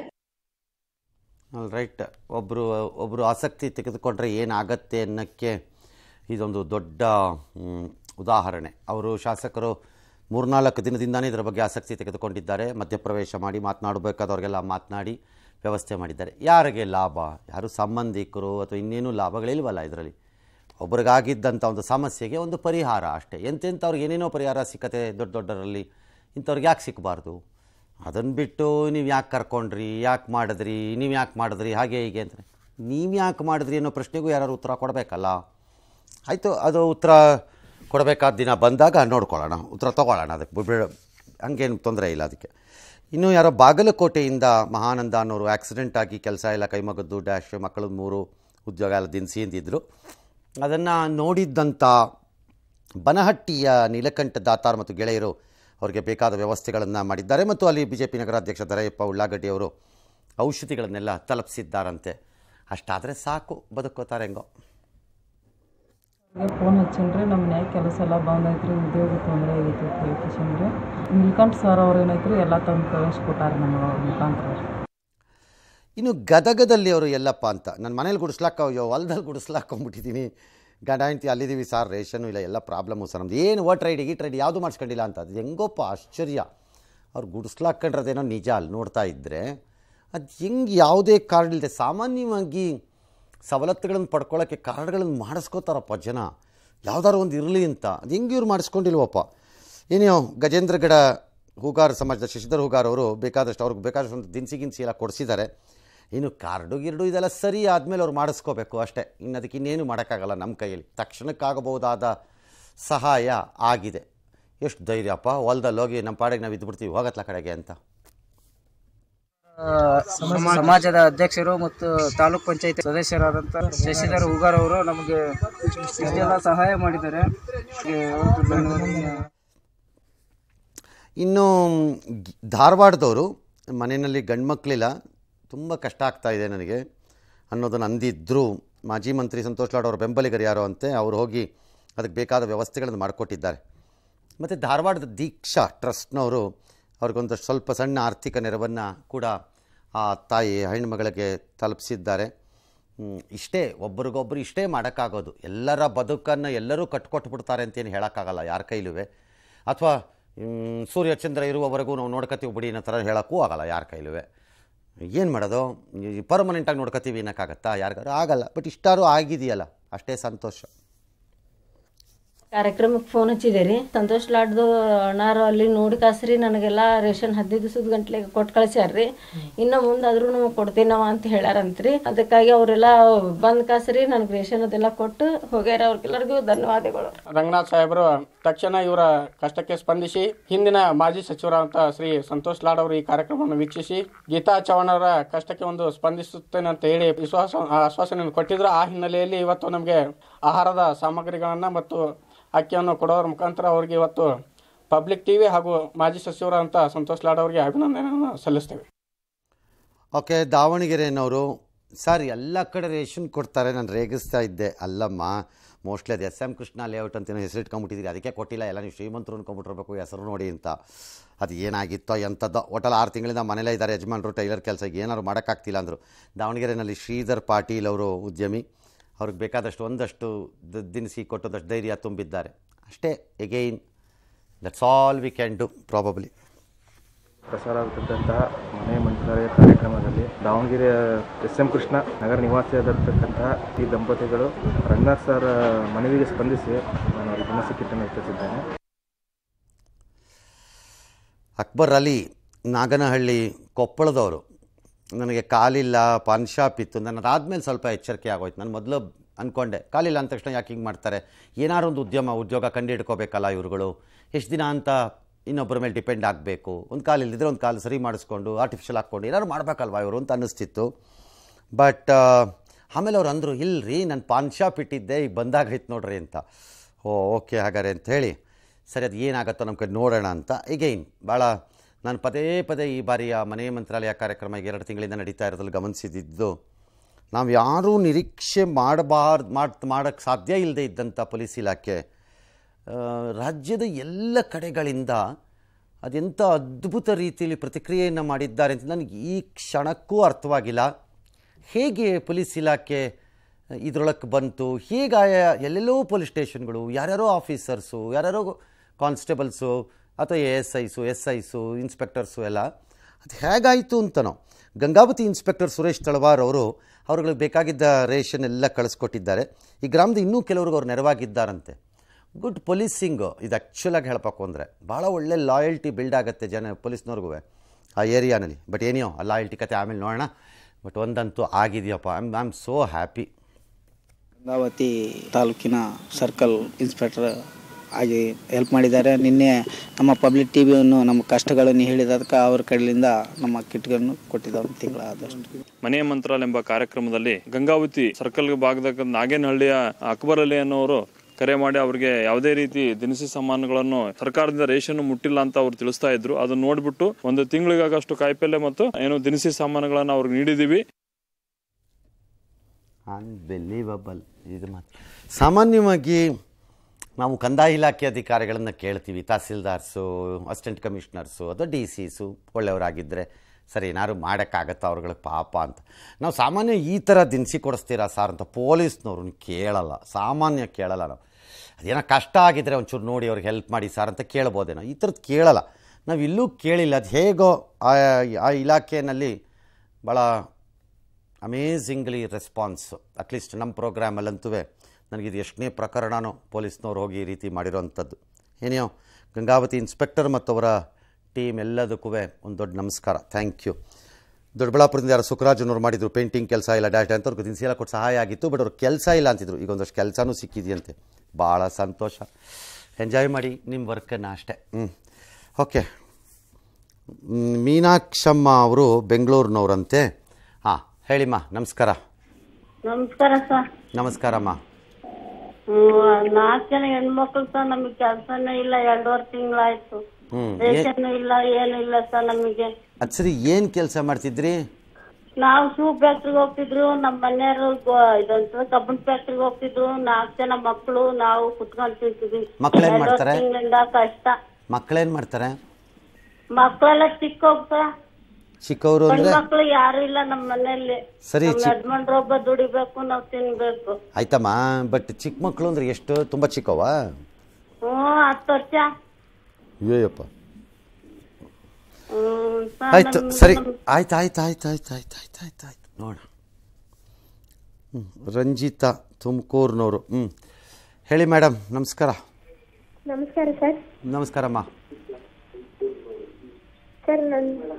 ರೈಟ್ ಒಬ್ಬರು ಒಬ್ಬರು ಆಸಕ್ತಿ ತೆಗೆದುಕೊಂಡ್ರೆ ಏನಾಗತ್ತೆ ಅನ್ನೋಕ್ಕೆ ಇದೊಂದು ದೊಡ್ಡ ಉದಾಹರಣೆ ಅವರು ಶಾಸಕರು ಮೂರ್ನಾಲ್ಕು ದಿನದಿಂದಾನೇ ಇದರ ಬಗ್ಗೆ ಆಸಕ್ತಿ ತೆಗೆದುಕೊಂಡಿದ್ದಾರೆ ಮಧ್ಯಪ್ರವೇಶ ಮಾಡಿ ಮಾತನಾಡಬೇಕಾದವ್ರಿಗೆಲ್ಲ ಮಾತನಾಡಿ ವ್ಯವಸ್ಥೆ ಮಾಡಿದ್ದಾರೆ ಯಾರಿಗೆ ಲಾಭ ಯಾರು ಸಂಬಂಧಿಕರು ಅಥವಾ ಇನ್ನೇನು ಲಾಭಗಳಿಲ್ವಲ್ಲ ಇದರಲ್ಲಿ ಒಬ್ರಿಗಾಗಿದ್ದಂಥ ಒಂದು ಸಮಸ್ಯೆಗೆ ಒಂದು ಪರಿಹಾರ ಅಷ್ಟೇ ಎಂತೆಂಥವ್ರಿಗೆ ಏನೇನೋ ಪರಿಹಾರ ಸಿಕ್ಕತ್ತೆ ದೊಡ್ಡ ದೊಡ್ಡರಲ್ಲಿ ಇಂಥವ್ರಿಗೆ ಯಾಕೆ ಸಿಕ್ಕಬಾರ್ದು ಅದನ್ನು ಬಿಟ್ಟು ನೀವು ಯಾಕೆ ಕರ್ಕೊಂಡ್ರಿ ಯಾಕೆ ಮಾಡಿದ್ರಿ ನೀವು ಯಾಕೆ ಮಾಡಿದ್ರಿ ಹಾಗೆ ಹೀಗೆ ಅಂತ ನೀವು ಯಾಕೆ ಮಾಡಿದ್ರಿ ಅನ್ನೋ ಪ್ರಶ್ನೆಗೂ ಯಾರು ಉತ್ತರ ಕೊಡಬೇಕಲ್ಲ ಆಯಿತು ಅದು ಉತ್ತರ ಕೊಡಬೇಕಾದ ದಿನ ಬಂದಾಗ ನೋಡ್ಕೊಳ್ಳೋಣ ಉತ್ತರ ತೊಗೊಳ್ಳೋಣ ಅದಕ್ಕೆ ಹಂಗೇನು ತೊಂದರೆ ಇಲ್ಲ ಅದಕ್ಕೆ ಇನ್ನು ಯಾರೋ ಬಾಗಲಕೋಟೆಯಿಂದ ಮಹಾನಂದ ಅನ್ನೋರು ಆಕ್ಸಿಡೆಂಟ್ ಆಗಿ ಕೆಲಸ ಎಲ್ಲ ಕೈಮಗದ್ದು ಡ್ಯಾಶ್ ಮಕ್ಕಳು ಮೂರು ಉದ್ಯೋಗ ಎಲ್ಲ ದಿನಸಿ ಎಂದಿದ್ದರು ಅದನ್ನು ನೋಡಿದ್ದಂಥ ಬನಹಟ್ಟಿಯ ನೀಲಕಂಠ ದಾತಾರ್ ಮತ್ತು ಗೆಳೆಯರು ಅವರಿಗೆ ಬೇಕಾದ ವ್ಯವಸ್ಥೆಗಳನ್ನು ಮಾಡಿದ್ದಾರೆ ಮತ್ತು ಅಲ್ಲಿ ಬಿ ಜೆ ಪಿ ನಗರಾಧ್ಯಕ್ಷ ದರಯಪ್ಪ ಉಳ್ಳಾಗಡ್ಡಿಯವರು ಔಷಧಿಗಳನ್ನೆಲ್ಲ ತಲುಪಿಸಿದ್ದಾರಂತೆ ಅಷ್ಟಾದರೆ ಸಾಕು ಬದುಕೋತಾರೆ ಹೆಂಗೋ ಫೋನ್ ಹಚ್ಚಿನ್ರಿ ನಮ್ಮ ನ್ಯಾಯ ಕೆಲಸ ಎಲ್ಲ ಬಂದ್ ಐತ್ರಿ ಉದ್ಯೋಗ ತೊಂದರೆ ಆಗೈತಿ ರೀ ನೀಲ್ಕಂಠ ಸರ್ ಅವ್ರು ಏನಾಯ್ತು ಎಲ್ಲ ತಂದು ಕಳಿಸ್ಕೊಟ್ಟಾರೆ ನಮ್ಮ ಮುಖಾಂತರ ಇನ್ನು ಗದಗದಲ್ಲಿ ಅವರು ಎಲ್ಲಪ್ಪ ಅಂತ ನನ್ನ ಮನೇಲಿ ಗುಡಿಸ್ಲಾಕ ಅಯ್ಯೋ ಹೊಲದಲ್ಲಿ ಗುಡಿಸ್ಲಾಕೊಂಬಿಟ್ಟಿದ್ದೀನಿ ಗಂಡ ಹೆಂಡ್ತಿ ಅಲ್ಲಿದ್ದೀವಿ ಸಾರ್ ರೇಷನು ಇಲ್ಲ ಎಲ್ಲ ಪ್ರಾಬ್ಲಮ್ಮು ಸರ್ ನಮ್ದು ಏನು ಓಟ್ ರೈಡ್ ಈ ಟ್ರೈಡ್ ಯಾವುದು ಮಾಡ್ಸ್ಕೊಂಡಿಲ್ಲ ಅಂತ ಅದು ಹೆಂಗೋಪ್ಪ ಆಶ್ಚರ್ಯ ಅವ್ರು ಗುಡಿಸ್ಲಾಕಂಡ್ರದೇನೋ ನಿಜ ಅಲ್ಲಿ ನೋಡ್ತಾ ಇದ್ದರೆ ಅದು ಹೆಂಗೆ ಯಾವುದೇ ಕಾರ್ಡ್ ಇಲ್ಲದೆ ಸಾಮಾನ್ಯವಾಗಿ ಸವಲತ್ತುಗಳನ್ನು ಪಡ್ಕೊಳ್ಳೋಕ್ಕೆ ಕಾರ್ಡ್ಗಳನ್ನು ಮಾಡಿಸ್ಕೋತಾರಪ್ಪ ಜನ ಯಾವ್ದಾರು ಒಂದು ಇರಲಿ ಅಂತ ಅದು ಹೆಂಗೆ ಇವ್ರು ಮಾಡಿಸ್ಕೊಂಡಿಲ್ವಪ್ಪ ಏನೇ ಗಜೇಂದ್ರಗಡ ಹೂಗಾರ ಸಮಾಜದ ಶಶಿಧರ್ ಹೂಗಾರವರು ಅವರು ಬೇಕಾದಷ್ಟು ಅವ್ರಿಗೆ ಬೇಕಾದಷ್ಟು ಒಂದು ದಿನಸಿ ಗಿನ್ಸಿ ಎಲ್ಲ ಕೊಡಿಸಿದ್ದಾರೆ ಇನ್ನು ಕಾರ್ಡು ಗಿರ್ಡು ಇದೆಲ್ಲ ಸರಿ ಆದಮೇಲೆ ಅವ್ರು ಮಾಡಿಸ್ಕೋಬೇಕು ಅಷ್ಟೇ ಇನ್ನು ಅದಕ್ಕೆ ಇನ್ನೇನು ಮಾಡೋಕ್ಕಾಗಲ್ಲ ನಮ್ಮ ಕೈಯಲ್ಲಿ ತಕ್ಷಣಕ್ಕಾಗಬಹುದಾದ ಸಹಾಯ ಆಗಿದೆ ಎಷ್ಟು ಧೈರ್ಯಪ್ಪ ಹೊಲದಲ್ಲಿ ಹೋಗಿ ನಮ್ಮ ಪಾಡಿಗೆ ನಾವು ಇದ್ಬಿಡ್ತೀವಿ ಹೋಗತ್ಲ ಕಡೆಗೆ ಅಂತ ಸಮಾಜದ ಅಧ್ಯಕ್ಷರು ಮತ್ತು ತಾಲೂಕ್ ಪಂಚಾಯತ್ ಸದಸ್ಯರಾದಂಥ ಶಶಿಧರ್ ಉಗಾರ್ ಅವರು ನಮಗೆ ಇಷ್ಟೆಲ್ಲ ಸಹಾಯ ಮಾಡಿದ್ದಾರೆ ಇನ್ನು ಧಾರವಾಡದವರು ಮನೆಯಲ್ಲಿ ಗಂಡು ಮಕ್ಕಳಿಲ್ಲ ತುಂಬ ಕಷ್ಟ ಆಗ್ತಾ ಇದೆ ನನಗೆ ಅನ್ನೋದನ್ನು ಅಂದಿದ್ದರೂ ಮಾಜಿ ಮಂತ್ರಿ ಸಂತೋಷ್ ಲಾಡ್ ಅವರ ಬೆಂಬಲಿಗರು ಯಾರು ಅಂತೆ ಅವರು ಹೋಗಿ ಅದಕ್ಕೆ ಬೇಕಾದ ವ್ಯವಸ್ಥೆಗಳನ್ನು ಮಾಡಿಕೊಟ್ಟಿದ್ದಾರೆ ಮತ್ತು ಧಾರವಾಡದ ದೀಕ್ಷಾ ಟ್ರಸ್ಟ್ನವರು ಅವ್ರಿಗೊಂದು ಸ್ವಲ್ಪ ಸಣ್ಣ ಆರ್ಥಿಕ ನೆರವನ್ನು ಕೂಡ ಆ ತಾಯಿ ಹೆಣ್ಮಗಳಿಗೆ ತಲುಪಿಸಿದ್ದಾರೆ ಇಷ್ಟೇ ಒಬ್ರಿಗೊಬ್ಬರು ಇಷ್ಟೇ ಮಾಡೋಕ್ಕಾಗೋದು ಎಲ್ಲರ ಬದುಕನ್ನು ಎಲ್ಲರೂ ಕಟ್ಕೊಟ್ಬಿಡ್ತಾರೆ ಅಂತೇನು ಹೇಳೋಕ್ಕಾಗಲ್ಲ ಯಾರ ಕೈಲೂ ಅಥವಾ ಸೂರ್ಯಚಂದ್ರ ಇರುವವರೆಗೂ ನಾವು ನೋಡ್ಕೊತೀವಿ ಬಿಡಿ ಅನ್ನೋ ಥರ ಹೇಳೋಕ್ಕೂ ಆಗಲ್ಲ ಯಾರ ಕೈಲೂ ಏನು ಮಾಡೋದು ಪರ್ಮನೆಂಟಾಗಿ ನೋಡ್ಕೊತೀವಿ ಏನಕ್ಕಾಗತ್ತಾ ಯಾರಿಗಾದ್ರೂ ಆಗಲ್ಲ ಬಟ್ ಇಷ್ಟಾದ್ರೂ ಆಗಿದೆಯಲ್ಲ ಅಷ್ಟೇ ಸಂತೋಷ ಕಾರ್ಯಕ್ರಮಕ್ಕೆ ಫೋನ್ ಹಚ್ಚಿದೆ ರೀ ಸಂತೋಷ್ ಲಾಡ್ದು ಅಣ್ಣಾರು ಅಲ್ಲಿ ನೋಡಿ ಕಾಸ್ರಿ ನನಗೆಲ್ಲ ರೇಷನ್ ಹದಿನೈದು ದಿವಸದ ಗಂಟ್ಲೆ ಕೊಟ್ಟು ರೀ ಇನ್ನು ಮುಂದೆ ಆದ್ರೂ ನಮಗೆ ಅಂತ ಹೇಳ್ಯಾರಂತ್ರಿ ಅದಕ್ಕಾಗಿ ಅವರೆಲ್ಲ ಬಂದ್ ಕಾಸ್ರಿ ನನಗೆ ರೇಷನ್ ಅದೆಲ್ಲ ಕೊಟ್ಟು ಹೋಗ್ಯಾರ ಅವ್ರಿಗೆಲ್ಲರಿಗೂ ಧನ್ಯವಾದಗಳು ರಂಗನಾಥ್ ಸಾಹೇಬರು ತಕ್ಷಣ ಇವರ ಕಷ್ಟಕ್ಕೆ ಸ್ಪಂದಿಸಿ ಹಿಂದಿನ ಮಾಜಿ ಸಚಿವರಾದಂತಹ ಶ್ರೀ ಸಂತೋಷ್ ಲಾಡ್ ಅವರು ಈ ಕಾರ್ಯಕ್ರಮವನ್ನು ವೀಕ್ಷಿಸಿ ಗೀತಾ ಚೌಹಾಣ್ ಅವರ ಕಷ್ಟಕ್ಕೆ ಒಂದು ಸ್ಪಂದಿಸುತ್ತೇನೆ ಅಂತ ಹೇಳಿ ವಿಶ್ವಾಸ ಆಶ್ವಾಸನೆಯನ್ನು ಕೊಟ್ಟಿದ್ರು ಆ ಹಿನ್ನೆಲೆಯಲ್ಲಿ ಇವತ್ತು ನಮಗೆ ಆಹಾರದ ಸಾಮಗ್ರಿಗಳನ್ನು ಮತ್ತು ಅಕ್ಕಿಯನ್ನು ಕೊಡೋರ ಮುಖಾಂತರ ಅವ್ರಿಗೆ ಇವತ್ತು ಪಬ್ಲಿಕ್ ಟಿ ವಿ ಹಾಗೂ ಮಾಜಿ ಸಚಿವರಂತ ಸಂತೋಷ್ ಲಾಡ್ ಅವರಿಗೆ ಅಭಿನಂದನೆಯನ್ನು ಸಲ್ಲಿಸ್ತೇವೆ ಓಕೆ ದಾವಣಗೆರೆಯನ್ನವರು ಸರ್ ಎಲ್ಲ ಕಡೆ ರೇಷನ್ ಕೊಡ್ತಾರೆ ನಾನು ರೇಗಿಸ್ತಾ ಇದ್ದೆ ಅಲ್ಲಮ್ಮ ಮೋಸ್ಟ್ಲಿ ಅದು ಎಸ್ ಎಮ್ ಕೃಷ್ಣ ಲೇಔಟ್ ಅಂತ ಹೆಸರು ಇಟ್ಕೊಂಡ್ಬಿಟ್ಟಿದ್ದೀರಿ ಅದಕ್ಕೆ ಕೊಟ್ಟಿಲ್ಲ ಎಲ್ಲ ನೀವು ಶ್ರೀಮಂತರು ಅಂದ್ಕೊಂಡ್ಬಿಟ್ಟಿರ್ಬೇಕು ಹೆಸರು ನೋಡಿ ಅಂತ ಅದು ಏನಾಗಿತ್ತೋ ಎಂಥದ್ದು ಒಟಲ್ ಆರು ತಿಂಗಳಿಂದ ಮನೇಲೇ ಇದ್ದಾರೆ ಯಜಮಾನರು ಟೈಲರ್ ಕೆಲಸ ಏನಾದ್ರು ಮಾಡೋಕ್ಕಾಗ್ತಿಲ್ಲ ಅಂದರು ದಾವಣಗೆರೆಯಲ್ಲಿ ಶ್ರೀಧರ್ ಪಾಟೀಲ್ ಅವರು ಉದ್ಯಮಿ ಅವ್ರಿಗೆ ಬೇಕಾದಷ್ಟು ಒಂದಷ್ಟು ದಿನಸಿ ಕೊಟ್ಟದಷ್ಟು ಧೈರ್ಯ ತುಂಬಿದ್ದಾರೆ ಅಷ್ಟೇ again that's all we can do probably ಪ್ರಸಾರ ಆಗುತ್ತಿದ್ದಂತಹ ಮನೆ ಮಂತ್ರಾಲಯ ಕಾರ್ಯಕ್ರಮದಲ್ಲಿ ದಾವಣಗೆರೆ ಎಸ್ ಎಂ ಕೃಷ್ಣ ನಗರ ನಿವಾಸಿಯಾಗಿರ್ತಕ್ಕಂತಹ ಈ ದಂಪತಿಗಳು ರಂಗನಾಥ್ ಸರ್ ಮನವಿಗೆ ಸ್ಪಂದಿಸಿ ನಾನು ಅವರಿಗೆ ಮನಸ್ಸು ಕಿಟ್ಟನ್ನು ಅಕ್ಬರ್ ಅಲಿ ನಾಗನಹಳ್ಳಿ ಕೊಪ್ಪಳದವರು ನನಗೆ ಕಾಲಿಲ್ಲ ಪಾನ್ ಶಾಪ್ ಇತ್ತು ನಾನು ಅದಾದಮೇಲೆ ಸ್ವಲ್ಪ ಎಚ್ಚರಿಕೆ ಆಗೋಯ್ತು ನಾನು ಮೊದಲು ಅಂದ್ಕೊಂಡೆ ಕಾಲಿಲ್ಲ ಅಂದ ತಕ್ಷಣ ಯಾಕೆ ಹಿಂಗೆ ಮಾಡ್ತಾರೆ ಏನಾರು ಒಂದು ಉದ್ಯಮ ಉದ್ಯೋಗ ಕಂಡು ಹಿಡ್ಕೋಬೇಕಲ್ಲ ಇವರುಗಳು ಎಷ್ಟು ದಿನ ಅಂತ ಇನ್ನೊಬ್ಬರ ಮೇಲೆ ಡಿಪೆಂಡ್ ಆಗಬೇಕು ಒಂದು ಕಾಲು ಇಲ್ಲದಿದ್ರೆ ಒಂದು ಕಾಲು ಸರಿ ಮಾಡಿಸ್ಕೊಂಡು ಆರ್ಟಿಫಿಷಿಯಲ್ ಹಾಕ್ಕೊಂಡು ಏನಾದ್ರು ಮಾಡಬೇಕಲ್ವಾ ಇವರು ಅಂತ ಅನ್ನಿಸ್ತಿತ್ತು ಬಟ್ ಆಮೇಲೆ ಅವ್ರು ಅಂದರು ಇಲ್ಲರಿ ನಾನು ಪಾನ್ ಶಾಪ್ ಇಟ್ಟಿದ್ದೆ ಈಗ ಐತೆ ನೋಡ್ರಿ ಅಂತ ಓ ಓಕೆ ಹಾಗಾರೆ ಅಂತ ಹೇಳಿ ಸರಿ ಅದು ಏನಾಗುತ್ತೋ ನಮ್ಮ ಕೈ ನೋಡೋಣ ಅಂತ ಈಗೇನು ಭಾಳ ನಾನು ಪದೇ ಪದೇ ಈ ಬಾರಿಯ ಮನೆ ಮಂತ್ರಾಲಯ ಕಾರ್ಯಕ್ರಮ ಎರಡು ತಿಂಗಳಿಂದ ನಡೀತಾ ಇರೋದ್ರಲ್ಲಿ ಗಮನಿಸಿದ್ದು ನಾವು ಯಾರೂ ನಿರೀಕ್ಷೆ ಮಾಡಬಾರ್ದು ಮಾಡಿ ಮಾಡೋಕ್ಕೆ ಸಾಧ್ಯ ಇಲ್ಲದೆ ಇದ್ದಂಥ ಪೊಲೀಸ್ ಇಲಾಖೆ ರಾಜ್ಯದ ಎಲ್ಲ ಕಡೆಗಳಿಂದ ಅದೆಂಥ ಅದ್ಭುತ ರೀತಿಯಲ್ಲಿ ಪ್ರತಿಕ್ರಿಯೆಯನ್ನು ಮಾಡಿದ್ದಾರೆ ಅಂತ ನನಗೆ ಈ ಕ್ಷಣಕ್ಕೂ ಅರ್ಥವಾಗಿಲ್ಲ ಹೇಗೆ ಪೊಲೀಸ್ ಇಲಾಖೆ ಇದರೊಳಕ್ಕೆ ಬಂತು ಹೀಗೆ ಎಲ್ಲೆಲ್ಲೋ ಪೊಲೀಸ್ ಸ್ಟೇಷನ್ಗಳು ಯಾರ್ಯಾರೋ ಆಫೀಸರ್ಸು ಯಾರ್ಯಾರೋ ಕಾನ್ಸ್ಟೇಬಲ್ಸು ಅಥವಾ S Is S Is inspectors ಎಲ್ಲ ಅದು ಹೇಗಾಯಿತು ಅಂತನೋ ಗಂಗಾವತಿ ಇನ್ಸ್ಪೆಕ್ಟರ್ ಸುರೇಶ್ ತಳವಾರ್ ಅವರು ಅವ್ರುಗಳಿಗೆ ಬೇಕಾಗಿದ್ದ ರೇಷನ್ ಎಲ್ಲ ಕಳಿಸ್ಕೊಟ್ಟಿದ್ದಾರೆ ಈ ಗ್ರಾಮದ ಇನ್ನೂ ಕೆಲವ್ರಿಗೆ ಅವ್ರು ನೆರವಾಗಿದ್ದಾರಂತೆ ಗುಡ್ ಪೊಲೀಸಿಂಗು ಇದು ಆ್ಯಕ್ಚುಲಾಗಿ ಹೇಳಪ್ಪ ಅಂದರೆ ಭಾಳ ಒಳ್ಳೆ ಲಾಯಲ್ಟಿ ಬಿಲ್ಡ್ ಆಗುತ್ತೆ ಜನ ಪೊಲೀಸ್ನವ್ರಿಗೂ ಆ ಏರಿಯಾನಲ್ಲಿ ಬಟ್ ಏನಿಯೋ ಆ ಲಾಯಲ್ಟಿ ಕತೆ ಆಮೇಲೆ ನೋಡೋಣ ಬಟ್ ಒಂದಂತೂ ಆಗಿದೆಯಪ್ಪ I am so happy Gangavati ತಾಲೂಕಿನ ಸರ್ಕಲ್ ಇನ್ಸ್ಪೆಕ್ಟರ್ ಆಗಿ ಹೆಲ್ಪ್ ಮಾಡಿದ್ದಾರೆ ನಿನ್ನೆ ನಮ್ಮ ಪಬ್ಲಿಕ್ ಟಿ ವಿಯನ್ನು ನಮ್ಮ ಕಷ್ಟಗಳನ್ನು ಹೇಳಿದದಕ್ಕೆ ಅವ್ರ ಕಡೆಯಿಂದ ನಮ್ಮ ಕಿಟ್ಗಳನ್ನು ಕೊಟ್ಟಿದ್ದಾರೆ ತಿಂಗಳ ಆದಷ್ಟು ಮನೆ ಮಂತ್ರಾಲ್ ಎಂಬ ಕಾರ್ಯಕ್ರಮದಲ್ಲಿ ಗಂಗಾವತಿ ಸರ್ಕಲ್ ಭಾಗದ ನಾಗೇನಹಳ್ಳಿಯ ಅಕ್ಬರ್ ಅಲಿ ಅನ್ನೋರು ಕರೆ ಮಾಡಿ ಅವರಿಗೆ ಯಾವುದೇ ರೀತಿ ದಿನಸಿ ಸಾಮಾನುಗಳನ್ನು ಸರ್ಕಾರದಿಂದ ರೇಷನ್ ಮುಟ್ಟಿಲ್ಲ ಅಂತ ಅವ್ರು ತಿಳಿಸ್ತಾ ಇದ್ರು ಅದನ್ನ ನೋಡ್ಬಿಟ್ಟು ಒಂದು ತಿಂಗಳಿಗಾಗಷ್ಟು ಕಾಯಿಪಲ್ಲೆ ಮತ್ತು ಏನು ದಿನಸಿ ಸಾಮಾನುಗಳನ್ನು ಅವ್ರಿಗೆ ನೀಡಿದೀವಿ ಸಾಮಾನ್ಯವಾಗಿ ನಾವು ಕಂದಾಯ ಇಲಾಖೆ ಅಧಿಕಾರಿಗಳನ್ನು ಕೇಳ್ತೀವಿ ತಹಸೀಲ್ದಾರ್ಸು ಅಸಿಸ್ಟೆಂಟ್ ಕಮಿಷನರ್ಸು ಅಥವಾ ಡಿ ಸಿಸು ಒಳ್ಳೆಯವರಾಗಿದ್ದರೆ ಸರಿ ಏನಾದ್ರು ಮಾಡೋಕ್ಕಾಗತ್ತಾ ಅವ್ರುಗಳಿಗೆ ಪಾಪ ಅಂತ ನಾವು ಸಾಮಾನ್ಯ ಈ ಥರ ದಿನಸಿ ಕೊಡಿಸ್ತೀರಾ ಸರ್ ಅಂತ ಪೊಲೀಸ್ನವ್ರನ್ನ ಕೇಳಲ್ಲ ಸಾಮಾನ್ಯ ಕೇಳಲ್ಲ ನಾವು ಅದೇನೋ ಕಷ್ಟ ಆಗಿದ್ದರೆ ಒಂಚೂರು ನೋಡಿ ಅವ್ರಿಗೆ ಹೆಲ್ಪ್ ಮಾಡಿ ಸರ್ ಅಂತ ಕೇಳ್ಬೋದೇನೋ ಈ ಥರದ್ದು ಕೇಳಲ್ಲ ನಾವು ಇಲ್ಲೂ ಕೇಳಿಲ್ಲ ಅದು ಹೇಗೋ ಆ ಇಲಾಖೆಯಲ್ಲಿ ಭಾಳ ಅಮೇಝಿಂಗ್ಲಿ ರೆಸ್ಪಾನ್ಸು ಅಟ್ಲೀಸ್ಟ್ ನಮ್ಮ ಪ್ರೋಗ್ರಾಮಲ್ಲಂತೂ ನನಗಿದು ಎಷ್ಟನೇ ಪ್ರಕರಣನೋ ಪೊಲೀಸ್ನವ್ರು ಹೋಗಿ ಈ ರೀತಿ ಮಾಡಿರೋವಂಥದ್ದು ಏನೇನೋ ಗಂಗಾವತಿ ಇನ್ಸ್ಪೆಕ್ಟರ್ ಮತ್ತು ಅವರ ಟೀಮ್ ಎಲ್ಲದಕ್ಕೂ ಒಂದು ದೊಡ್ಡ ನಮಸ್ಕಾರ ಥ್ಯಾಂಕ್ ಯು ದೊಡ್ಡಬಳ್ಳಾಪುರದಿಂದ ಯಾರು ಸುಖರಾಜನವ್ರು ಮಾಡಿದ್ರು ಪೇಂಟಿಂಗ್ ಕೆಲಸ ಇಲ್ಲ ಡ್ಯಾಶ್ ಅಂತ ಅವ್ರಿಗೆ ದಿನಸಿ ಎಲ್ಲ ಕೊಟ್ಟು ಸಹಾಯ ಆಗಿತ್ತು ಬಟ್ ಅವ್ರು ಕೆಲಸ ಇಲ್ಲ ಅಂತಿದ್ರು ಈಗ ಒಂದಷ್ಟು ಕೆಲಸನೂ ಸಿಕ್ಕಿದೆಯಂತೆ ಭಾಳ ಸಂತೋಷ ಎಂಜಾಯ್ ಮಾಡಿ ನಿಮ್ಮ ವರ್ಕನ್ನು ಅಷ್ಟೇ ಹ್ಞೂ ಓಕೆ ಮೀನಾಕ್ಷಮ್ಮ ಅವರು ಬೆಂಗಳೂರಿನವ್ರಂತೆ ಹಾಂ ಹೇಳಿಮ್ಮ ನಮಸ್ಕಾರ ನಮಸ್ಕಾರ ಸರ್ ನಮಸ್ಕಾರಮ್ಮ ನಾಲ್ಕು ಜನ ಹೆಣ್ಮಕ್ಳು ಸರ್ ನಮಗೆ ಕೆಲಸನೇ ಇಲ್ಲ ಎರಡೂವರೆ ತಿಂಗಳಾಯ್ತು ರೇಷನ್ ಇಲ್ಲ ಏನು ಇಲ್ಲ ಸರ್ ನಮಗೆ ಸರಿ ಏನ್ ಕೆಲಸ ಮಾಡ್ತಿದ್ರಿ ನಾವು ಶೂ ಫ್ಯಾಕ್ಟ್ರಿಗೆ ಹೋಗ್ತಿದ್ರು ನಮ್ಮ ಮನೆಯವರು ಇದಂತ ಕಬ್ಬನ್ ಫ್ಯಾಕ್ಟ್ರಿಗೆ ಹೋಗ್ತಿದ್ರು ನಾಲ್ಕು ಜನ ಮಕ್ಕಳು ನಾವು ಕುತ್ಕೊಂಡ್ ತಿಂತಿದ್ವಿ ಮಾಡ್ತಾರೆ? ತಿಂಗಳಿಂದ ಕಷ್ಟ ಮಕ್ಕಳೇನ್ ಮಾಡ್ತಾರೆ ಮಕ್ಕಳೆಲ್ಲ ಚಿಕ್ಕ ಹೋಗ್ತಾ ಚಿಕ್ಕವರು ಅಂದ್ರೆ ಮಕ್ಕಳು ಯಾರು ಇಲ್ಲ ನಮ್ಮ ಮನೆಯಲ್ಲಿ ಸರಿ ಒಬ್ಬ ದುಡಿಬೇಕು ನಾವು ತಿನ್ಬೇಕು ಆಯ್ತಮ್ಮ ಬಟ್ ಚಿಕ್ಕ ಮಕ್ಕಳು ಅಂದ್ರೆ ಎಷ್ಟು ತುಂಬಾ ಚಿಕ್ಕವ ಹತ್ತು ವರ್ಷ ಅಯ್ಯಪ್ಪ ಆಯ್ತು ಸರಿ ಆಯ್ತು ಆಯ್ತು ಆಯ್ತು ಆಯ್ತು ಆಯ್ತು ಆಯ್ತು ಆಯ್ತು ಆಯ್ತು ನೋಡ ರಂಜಿತಾ ತುಮಕೂರ್ನವರು ಹ್ಞೂ ಹೇಳಿ ಮೇಡಮ್ ನಮಸ್ಕಾರ ನಮಸ್ಕಾರ ಸರ್ ನಮಸ್ಕಾರಮ್ಮ ಸರ್ ನನ್ನ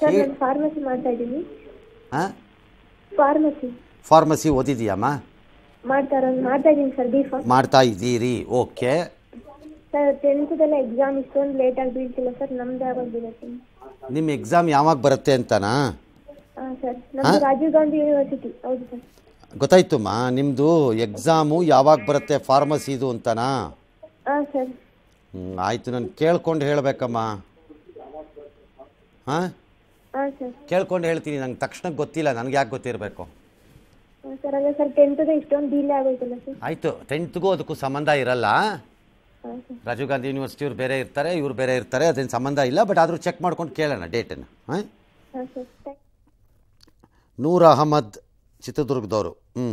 ಸರ್ ನಾನು ಫಾರ್ಮಸಿ ಮಾಡ್ತಾ ಇದ್ದೀನಿ ಹಾಂ ಫಾರ್ಮಸಿ ಫಾರ್ಮಸಿ ಓದಿದೀಯಮ್ಮ ಮಾಡ್ತಾ ಮಾಡ್ತಾ ಇದ್ದೀನಿ ಸರ್ ಬಿ ಫಾರ್ಮ್ ಮಾಡ್ತಾ ಇದ್ದೀರಿ ಓಕೆ ಸರ್ ಟೆಂತ್ದೆಲ್ಲ ಎಕ್ಸಾಮ್ ಇಷ್ಟೊಂದು ಲೇಟ್ ಆಗಿ ಬೀಳ್ತಿಲ್ಲ ಸರ್ ನಮ್ದು ಯಾವಾಗ ಬೀಳುತ್ತೆ ನಿಮ್ಮ ಎಕ್ಸಾಮ್ ಯಾವಾಗ ಬರುತ್ತೆ ಅಂತಾನಾ ಹಾಂ ಸರ್ ನಮ್ದು ರಾಜೀವ್ ಗಾಂಧಿ ಯೂನಿವರ್ಸಿಟಿ ಹೌದು ಸರ್ ಗೊತ್ತಾಯ್ತುಮ್ಮ ನಿಮ್ಮದು ಎಕ್ಸಾಮು ಯಾವಾಗ ಬರುತ್ತೆ ಫಾರ್ಮಸಿ ಫಾರ್ಮಸಿದು ಅಂತಾನಾ ಹಾಂ ಸರ್ ಆಯ್ತು ನಾನು ಕೇಳ್ಕೊಂಡು ಹೇಳಬೇಕಮ್ಮ ಹಾಂ ಕೇಳ್ಕೊಂಡು ಹೇಳ್ತೀನಿ ನಂಗೆ ತಕ್ಷಣ ಗೊತ್ತಿಲ್ಲ ನನಗೆ ಯಾಕೆ ಗೊತ್ತಿರಬೇಕು ಆಯಿತು ಟೆಂತ್ಗೂ ಅದಕ್ಕೂ ಸಂಬಂಧ ಇರಲ್ಲ ರಾಜೀವ್ ಗಾಂಧಿ ಯೂನಿವರ್ಸಿಟಿ ಇವ್ರು ಬೇರೆ ಇರ್ತಾರೆ ಇವ್ರು ಬೇರೆ ಇರ್ತಾರೆ ಅದೇನು ಸಂಬಂಧ ಇಲ್ಲ ಬಟ್ ಆದರೂ ಚೆಕ್ ಮಾಡ್ಕೊಂಡು ಕೇಳೋಣ ಡೇಟನ್ನು ಹಾಂ ನೂರ್ ಅಹಮದ್ ಚಿತ್ರದುರ್ಗದವರು ಹ್ಞೂ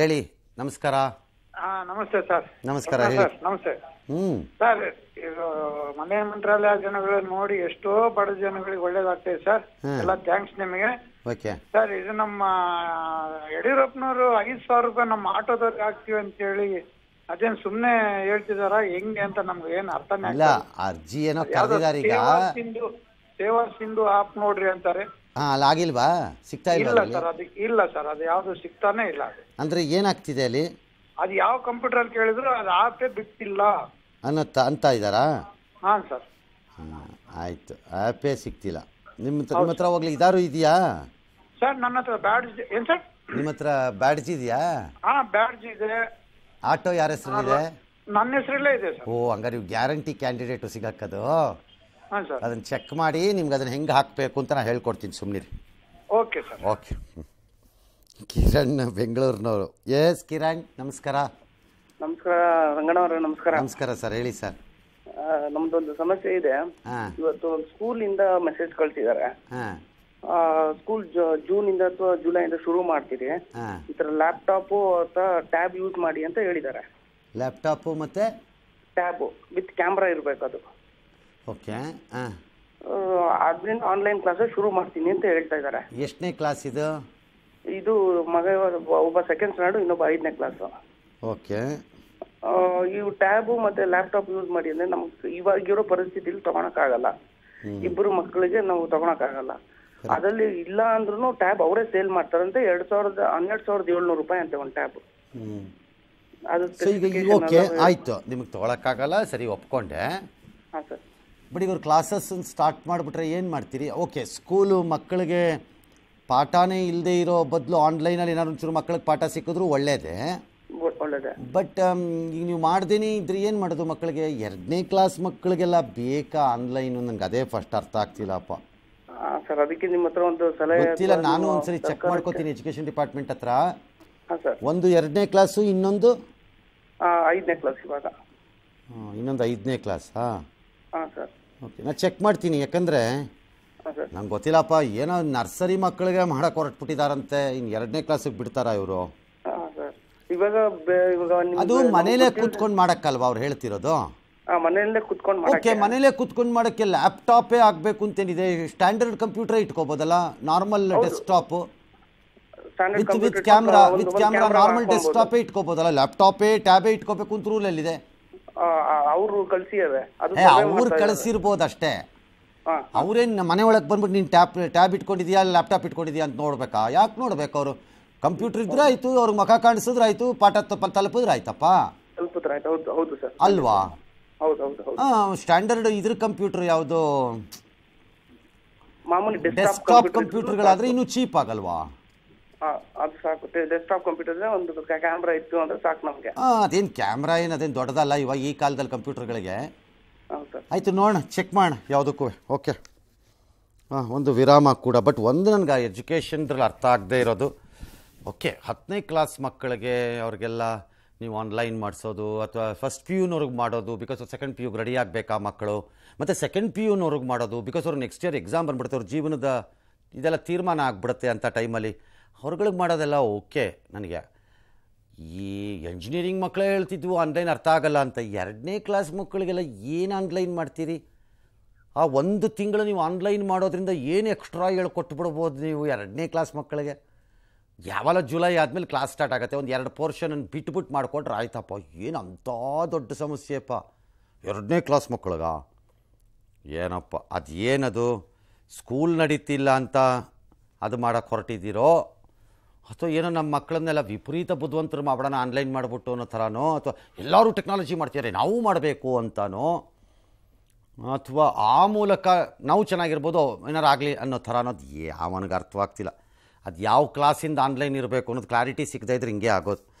ಹೇಳಿ ನಮಸ್ಕಾರ ನಮಸ್ತೆ ಸರ್ ನಮಸ್ಕಾರ ಹೇಳಿ ನಮಸ್ತೆ ಸರ್ ಇದು ಮನೆ ಮಂತ್ರಾಲಯ ಜನಗಳನ್ನ ನೋಡಿ ಎಷ್ಟೋ ಬಡ ಜನಗಳಿಗೆ ಒಳ್ಳೇದಾಗ್ತದೆ ಸರ್ ಎಲ್ಲ ಥ್ಯಾಂಕ್ಸ್ ನಿಮಗೆ ಸರ್ ಇದು ನಮ್ಮ ಯಡಿಯೂರಪ್ಪನವರು ಐದ್ ಸಾವಿರ ರೂಪಾಯಿ ನಮ್ಮ ಆಟೋದವ್ರಿಗೆ ಅಂತ ಹೇಳಿ ಅದೇನ್ ಸುಮ್ನೆ ಹೇಳ್ತಿದಾರ ಹೆಂಗೆ ಅಂತ ನಮ್ಗೆ ಏನು ಅರ್ಥನೇ ಇಲ್ಲ ಅರ್ಜಿ ಏನೋ ಈಗ ಸೇವಾ ಸಿಂಧು ಆಪ್ ನೋಡ್ರಿ ಅಂತಾರೆ ಹಾ ಇಲ್ಲ ಸರ್ ಅದು ಇಲ್ಲ ಸರ್ ಅದು ಯಾವುದು ಸಿಗ್ತಾನೆ ಇಲ್ಲ ಅಂದ್ರೆ ಏನಾಗ್ತಿದೆ ಅಲ್ಲಿ ಅದು ಯಾವ ಕಂಪ್ಯೂಟರ್ ಅಲ್ಲಿ ಕೇಳಿದ್ರು ಅದು ಆಪೇ ಬಿಟ್ಟಿಲ್ಲ ಅನ್ನತ್ತ ಅಂತ ಇದ್ದಾರಾ ಹಾಂ ಸರ್ ಆಯ್ತು ಆ್ಯಪೇ ಸಿಕ್ತಿಲ್ಲ ನಿಮ್ಮ ಹತ್ರ ನಿಮ್ಮ ಹತ್ರ ಹೋಗ್ಲಿ ಇದಾರು ಇದೆಯಾ ಸರ್ ನನ್ನ ಬ್ಯಾಡ್ಜ್ ಏನ್ ಸರ್ ನಿಮ್ಮ ಹತ್ರ ಬ್ಯಾಡ್ಜ್ ಇದೆಯಾ ಹಾ ಬ್ಯಾಡ್ಜ್ ಇದೆ ಆಟೋ ಯಾರ ಇದೆ ನನ್ನ ಹೆಸರಲ್ಲೇ ಇದೆ ಸರ್ ಓ ಹಂಗಾರೆ ನೀವು ಗ್ಯಾರಂಟಿ ಕ್ಯಾಂಡಿಡೇಟು ಸಿಗಕ್ಕದು ಹಾಂ ಸರ್ ಅದನ್ನು ಚೆಕ್ ಮಾಡಿ ನಿಮ್ಗೆ ಅದನ್ನ ಹೆಂಗೆ ಹಾಕಬೇಕು ಅಂತ ನಾನು ಹೇಳ್ಕೊಡ್ತೀನಿ ಸುಮ್ಮನಿರಿ ಓಕೆ ಸರ್ ಓಕೆ ಕಿರಣ್ ಬೆಂಗಳೂರಿನವರು ಎಸ್ ಕಿರಣ್ ನಮಸ್ಕಾರ ನಮಸ್ಕಾರ ರಂಗಣ್ಣವ್ರೆ ನಮಸ್ಕಾರ ನಮಸ್ಕಾರ ಸರ್ ಹೇಳಿ ಸರ್ ನಮ್ದೊಂದು ಸಮಸ್ಯೆ ಇದೆ ಇವತ್ತು ಒಂದು ಸ್ಕೂಲ್ ಇಂದ ಮೆಸೇಜ್ ಕಳ್ಸಿದ್ದಾರೆ ಸ್ಕೂಲ್ ಜೂನ್ ಇಂದ ಅಥವಾ ಜುಲೈ ಇಂದ ಶುರು ಮಾಡ್ತೀರಿ ಈ ತರ ಲ್ಯಾಪ್ಟಾಪ್ ಅಥವಾ ಟ್ಯಾಬ್ ಯೂಸ್ ಮಾಡಿ ಅಂತ ಹೇಳಿದ್ದಾರೆ ಲ್ಯಾಪ್ಟಾಪ್ ಮತ್ತೆ ಟ್ಯಾಬ್ ವಿತ್ ಕ್ಯಾಮ್ರಾ ಇರಬೇಕು ಅದು ಓಕೆ ಅದರಿಂದ ಆನ್ಲೈನ್ ಕ್ಲಾಸಸ್ ಶುರು ಮಾಡ್ತೀನಿ ಅಂತ ಹೇಳ್ತಾ ಇದ್ದಾರೆ ಎಷ್ಟನೇ ಕ್ಲಾಸ್ ಇದು ಇದು ಮಗ ಒಬ್ಬ ಸೆಕೆಂಡ್ ಸ್ಟ್ಯಾಂಡರ್ಡ್ ಇನ್ನೊಬ್ಬ ಐದನೇ ಕ್ಲಾಸ್ ಓಕೆ ಇವು ಟ್ಯಾಬು ಮತ್ತೆ ಲ್ಯಾಪ್ಟಾಪ್ ಯೂಸ್ ಮಾಡಿ ಅಂದ್ರೆ ನಮ್ಗೆ ಇವಾಗಿರೋ ಪರಿಸ್ಥಿತಿಲಿ ತಗೊಳಕ್ಕಾಗಲ್ಲ ಇಬ್ಬರು ಮಕ್ಕಳಿಗೆ ನಾವು ತಗೊಳಕ್ಕಾಗಲ್ಲ ಅದರಲ್ಲಿ ಇಲ್ಲ ಅಂದ್ರೂ ಟ್ಯಾಬ್ ಅವರೇ ಸೇಲ್ ಮಾಡ್ತಾರಂತೆ ಎರಡ್ ಸಾವಿರದ ಹನ್ನೆರಡು ಸಾವಿರದ ಏಳ್ನೂರು ರೂಪಾಯಿ ಅಂತ ಒಂದು ಟ್ಯಾಬ್ ಅದು ಓಕೆ ಆಯ್ತು ನಿಮಗೆ ತಗೊಳಕ್ಕಾಗಲ್ಲ ಸರಿ ಒಪ್ಕೊಂಡೆ ಬಟ್ ಇವ್ರು ಕ್ಲಾಸಸ್ ಸ್ಟಾರ್ಟ್ ಮಾಡಿಬಿಟ್ರೆ ಏನು ಮಾಡ್ತೀರಿ ಓಕೆ ಸ್ಕೂಲು ಮಕ್ಕಳಿಗೆ ಪಾಠನೇ ಇಲ್ಲದೆ ಇರೋ ಬದಲು ಆನ್ಲೈನಲ್ಲಿ ಏನಾದ್ರು ಒಂಚೂರು ಮಕ್ಕಳಿಗೆ ಪಾಠ ಸಿಕ್ಕಿದ್ರು ಒಳ್ಳೇದೇ ಬಟ್ um, ಈಗ ನೀವು ಮಾಡ್ದೇನೆ ಇದ್ರೆ ಏನು ಮಾಡೋದು ಮಕ್ಕಳಿಗೆ ಎರಡನೇ ಕ್ಲಾಸ್ ಮಕ್ಕಳಿಗೆಲ್ಲ ಬೇಕಾ ಆನ್ಲೈನ್ ನಂಗೆ ಅದೇ ಫಸ್ಟ್ ಅರ್ಥ ಆಗ್ತಿಲ್ಲಪ್ಪ ಸರ್ ಅದಕ್ಕೆ ನಿಮ್ಮ ಒಂದು ಸಲಹೆ ಗೊತ್ತಿಲ್ಲ ನಾನು ಒಂದ್ಸರಿ ಚೆಕ್ ಮಾಡ್ಕೋತೀನಿ ಎಜುಕೇಶನ್ ಡಿಪಾರ್ಟ್ಮೆಂಟ್ ಹತ್ರ ಒಂದು ಎರಡನೇ ಕ್ಲಾಸು ಇನ್ನೊಂದು ಐದನೇ ಕ್ಲಾಸ್ ಇವಾಗ ಇನ್ನೊಂದು ಐದನೇ ಕ್ಲಾಸ್ ಹಾಂ ಸರ್ ಓಕೆ ನಾನು ಚೆಕ್ ಮಾಡ್ತೀನಿ ಯಾಕಂದರೆ ನಂಗೆ ಗೊತ್ತಿಲ್ಲಪ್ಪ ಏನೋ ನರ್ಸರಿ ಮಕ್ಕಳಿಗೆ ಮಾಡಕ್ಕೆ ಹೊರಟ್ಬಿಟ್ಟಿದಾರಂತೆ ಇನ್ ಎರಡನೇ ಕ್ಲಾಸಿಗೆ ಬಿಡ್ತಾರ ಇವರು ಇವಾಗ ಅದು ಮನೇಲೆ ಕೂತ್ಕೊಂಡು ಮಾಡಕ್ಕಲ್ವಾ ಅವ್ರು ಹೇಳ್ತಿರೋದು ಆ, ಮನೆಯಲ್ಲೇ ಕುತ್ಕೊಂಡು ಓಕೆ ಮಾಡಕ್ಕೆ ಕುತ್ಕೊಂಡು ಮಾಡಕ್ಕೆ ಲ್ಯಾಪ್ಟಾಪೇ ಆಗಬೇಕು ಅಂತೇನಿದೆ ಸ್ಟ್ಯಾಂಡರ್ಡ್ ಕಂಪ್ಯೂಟರ್ ಇಟ್ಕೋಬೋದಲ್ಲ normal desktop with with camera with camera normal ಡೆಸ್ಕ್ಟಾಪೇ ಇಟ್ಕೋಬೋದಲ್ಲ ಲ್ಯಾಪ್ಟಾಪೇ ಟ್ಯಾಬೇ ಇಟ್ಕೋಬೇಕು ಅಂತ ರೂಲ್ ಇದೆ ಅವ್ರು ಏ ಕಳಿಸಿರ್ಬೋದು ಅಷ್ಟೇ ಅವ್ರೇನು ಮನೆ ಒಳಗೆ ಬಂದ್ಬಿಟ್ಟು ನೀನು ಟ್ಯಾಬ್ ಟ್ಯಾಬ್ ಇಟ್ಕೊಂಡಿದ್ಯಾ ಲ್ಯಾಪ್ಟಾಪ್ ಇಟ್ಕೊಂಡಿದ್ಯಾ ಅಂತ ನೋಡ್ಬೇಕಾ ಯಾಕೆ ನೋಡ್ಬೇಕು ಅವರು ಕಂಪ್ಯೂಟರ್ ಇದ್ರೆ ಆಯ್ತು ಅವ್ರಿಗೆ ಮುಖ ಕಾಣಿಸಿದ್ರೆ ಆಯ್ತು ಪಾಠ ತಪ್ಪ ತಲುಪಿದ್ರೆ ಆಯ್ತಪ್ಪ ಅಲ್ವಾ ಸ್ಟ್ಯಾಂಡರ್ಡ್ ಇದ್ರ ಕಂಪ್ಯೂಟರ್ ಯಾವುದು ಮಾಮೂಲಿ ಡೆಸ್ಕ್ಟಾಪ್ ಕಂಪ್ಯೂಟರ್ಗಳಾದ್ರೆ ಇನ್ನು ಚೀಪ್ ಆಗಲ್ವಾ ಕ್ಯಾಮ್ರಾ ಇತ್ತು ಅಂದ್ರೆ ಸಾಕು ನಮಗೆ ಅದೇನು ಕ್ಯಾಮ್ರಾ ಏನು ಅದೇನು ದೊಡ್ಡದಲ್ಲ ಇವಾಗ ಈ ಕಾಲದಲ್ಲಿ ಕಂಪ್ಯೂಟರ್ಗಳಿಗೆ ಆಯಿತು ನೋಡೋಣ ಚೆಕ್ ಮಾಡೋಣ ಯಾವುದಕ್ಕೂ ಓಕೆ ಹಾಂ ಒಂದು ವಿರಾಮ ಕೂಡ ಬಟ್ ಒಂದು ನನಗೆ ಆ ಎಜುಕೇಷನ್ದ್ರಲ್ಲಿ ಅರ್ಥ ಆಗದೇ ಇರೋದು ಓಕೆ ಹತ್ತನೇ ಕ್ಲಾಸ್ ಮಕ್ಕಳಿಗೆ ಅವ್ರಿಗೆಲ್ಲ ನೀವು ಆನ್ಲೈನ್ ಮಾಡಿಸೋದು ಅಥವಾ ಫಸ್ಟ್ ಪಿ ಯುನವ್ರಿಗೆ ಮಾಡೋದು ಬಿಕಾಸ್ ಸೆಕೆಂಡ್ ಪಿ ಯುಗೆ ರೆಡಿ ಆಗಬೇಕಾ ಮಕ್ಕಳು ಮತ್ತು ಸೆಕೆಂಡ್ ಪಿ ಯುನವ್ರಿಗೆ ಮಾಡೋದು ಬಿಕಾಸ್ ಅವ್ರು ನೆಕ್ಸ್ಟ್ ಇಯರ್ ಎಕ್ಸಾಮ್ ಬಂದ್ಬಿಡ್ತಾರೆ ಅವ್ರ ಜೀವನದ ಇದೆಲ್ಲ ತೀರ್ಮಾನ ಆಗಿಬಿಡುತ್ತೆ ಅಂತ ಟೈಮಲ್ಲಿ ಹೊರಗಳಿಗೆ ಮಾಡೋದೆಲ್ಲ ಓಕೆ ನನಗೆ ಈ ಎಂಜಿನಿಯರಿಂಗ್ ಮಕ್ಕಳೇ ಹೇಳ್ತಿದ್ವು ಆನ್ಲೈನ್ ಅರ್ಥ ಆಗಲ್ಲ ಅಂತ ಎರಡನೇ ಕ್ಲಾಸ್ ಮಕ್ಕಳಿಗೆಲ್ಲ ಏನು ಆನ್ಲೈನ್ ಮಾಡ್ತೀರಿ ಆ ಒಂದು ತಿಂಗಳು ನೀವು ಆನ್ಲೈನ್ ಮಾಡೋದ್ರಿಂದ ಏನು ಎಕ್ಸ್ಟ್ರಾ ಹೇಳ್ಕೊಟ್ಬಿಡ್ಬೋದು ನೀವು ಎರಡನೇ ಕ್ಲಾಸ್ ಮಕ್ಕಳಿಗೆ ಯಾವಾಗ ಜುಲೈ ಆದಮೇಲೆ ಕ್ಲಾಸ್ ಸ್ಟಾರ್ಟ್ ಆಗುತ್ತೆ ಒಂದು ಎರಡು ಪೋರ್ಷನನ್ನು ಬಿಟ್ಬಿಟ್ಟು ಮಾಡಿಕೊಂಡ್ರೆ ಆಯ್ತಪ್ಪ ಏನು ಅಂಥ ದೊಡ್ಡ ಸಮಸ್ಯೆಪ್ಪ ಎರಡನೇ ಕ್ಲಾಸ್ ಮಕ್ಕಳಿಗ ಏನಪ್ಪ ಅದು ಏನದು ಸ್ಕೂಲ್ ನಡೀತಿಲ್ಲ ಅಂತ ಅದು ಮಾಡೋಕ್ಕೆ ಹೊರಟಿದ್ದೀರೋ ಅಥವಾ ಏನೋ ನಮ್ಮ ಮಕ್ಕಳನ್ನೆಲ್ಲ ವಿಪರೀತ ಬುದ್ಧಿವಂತರು ಮಾಡೋಣ ಆನ್ಲೈನ್ ಮಾಡಿಬಿಟ್ಟು ಅನ್ನೋ ಥರನೋ ಅಥವಾ ಎಲ್ಲರೂ ಟೆಕ್ನಾಲಜಿ ಮಾಡ್ತಿದ್ದಾರೆ ನಾವು ಮಾಡಬೇಕು ಅಂತಾನೋ ಅಥವಾ ಆ ಮೂಲಕ ನಾವು ಚೆನ್ನಾಗಿರ್ಬೋದು ಏನಾರು ಆಗಲಿ ಅನ್ನೋ ಥರ ಅನ್ನೋದು ಯಾವನಿಗೆ ಅರ್ಥವಾಗ್ತಿಲ್ಲ ಅದು ಯಾವ ಕ್ಲಾಸಿಂದ ಆನ್ಲೈನ್ ಇರಬೇಕು ಅನ್ನೋದು ಕ್ಲಾರಿಟಿ ಸಿಗದೇ ಇದ್ರೆ ಹಿಂಗೆ ಆಗೋದು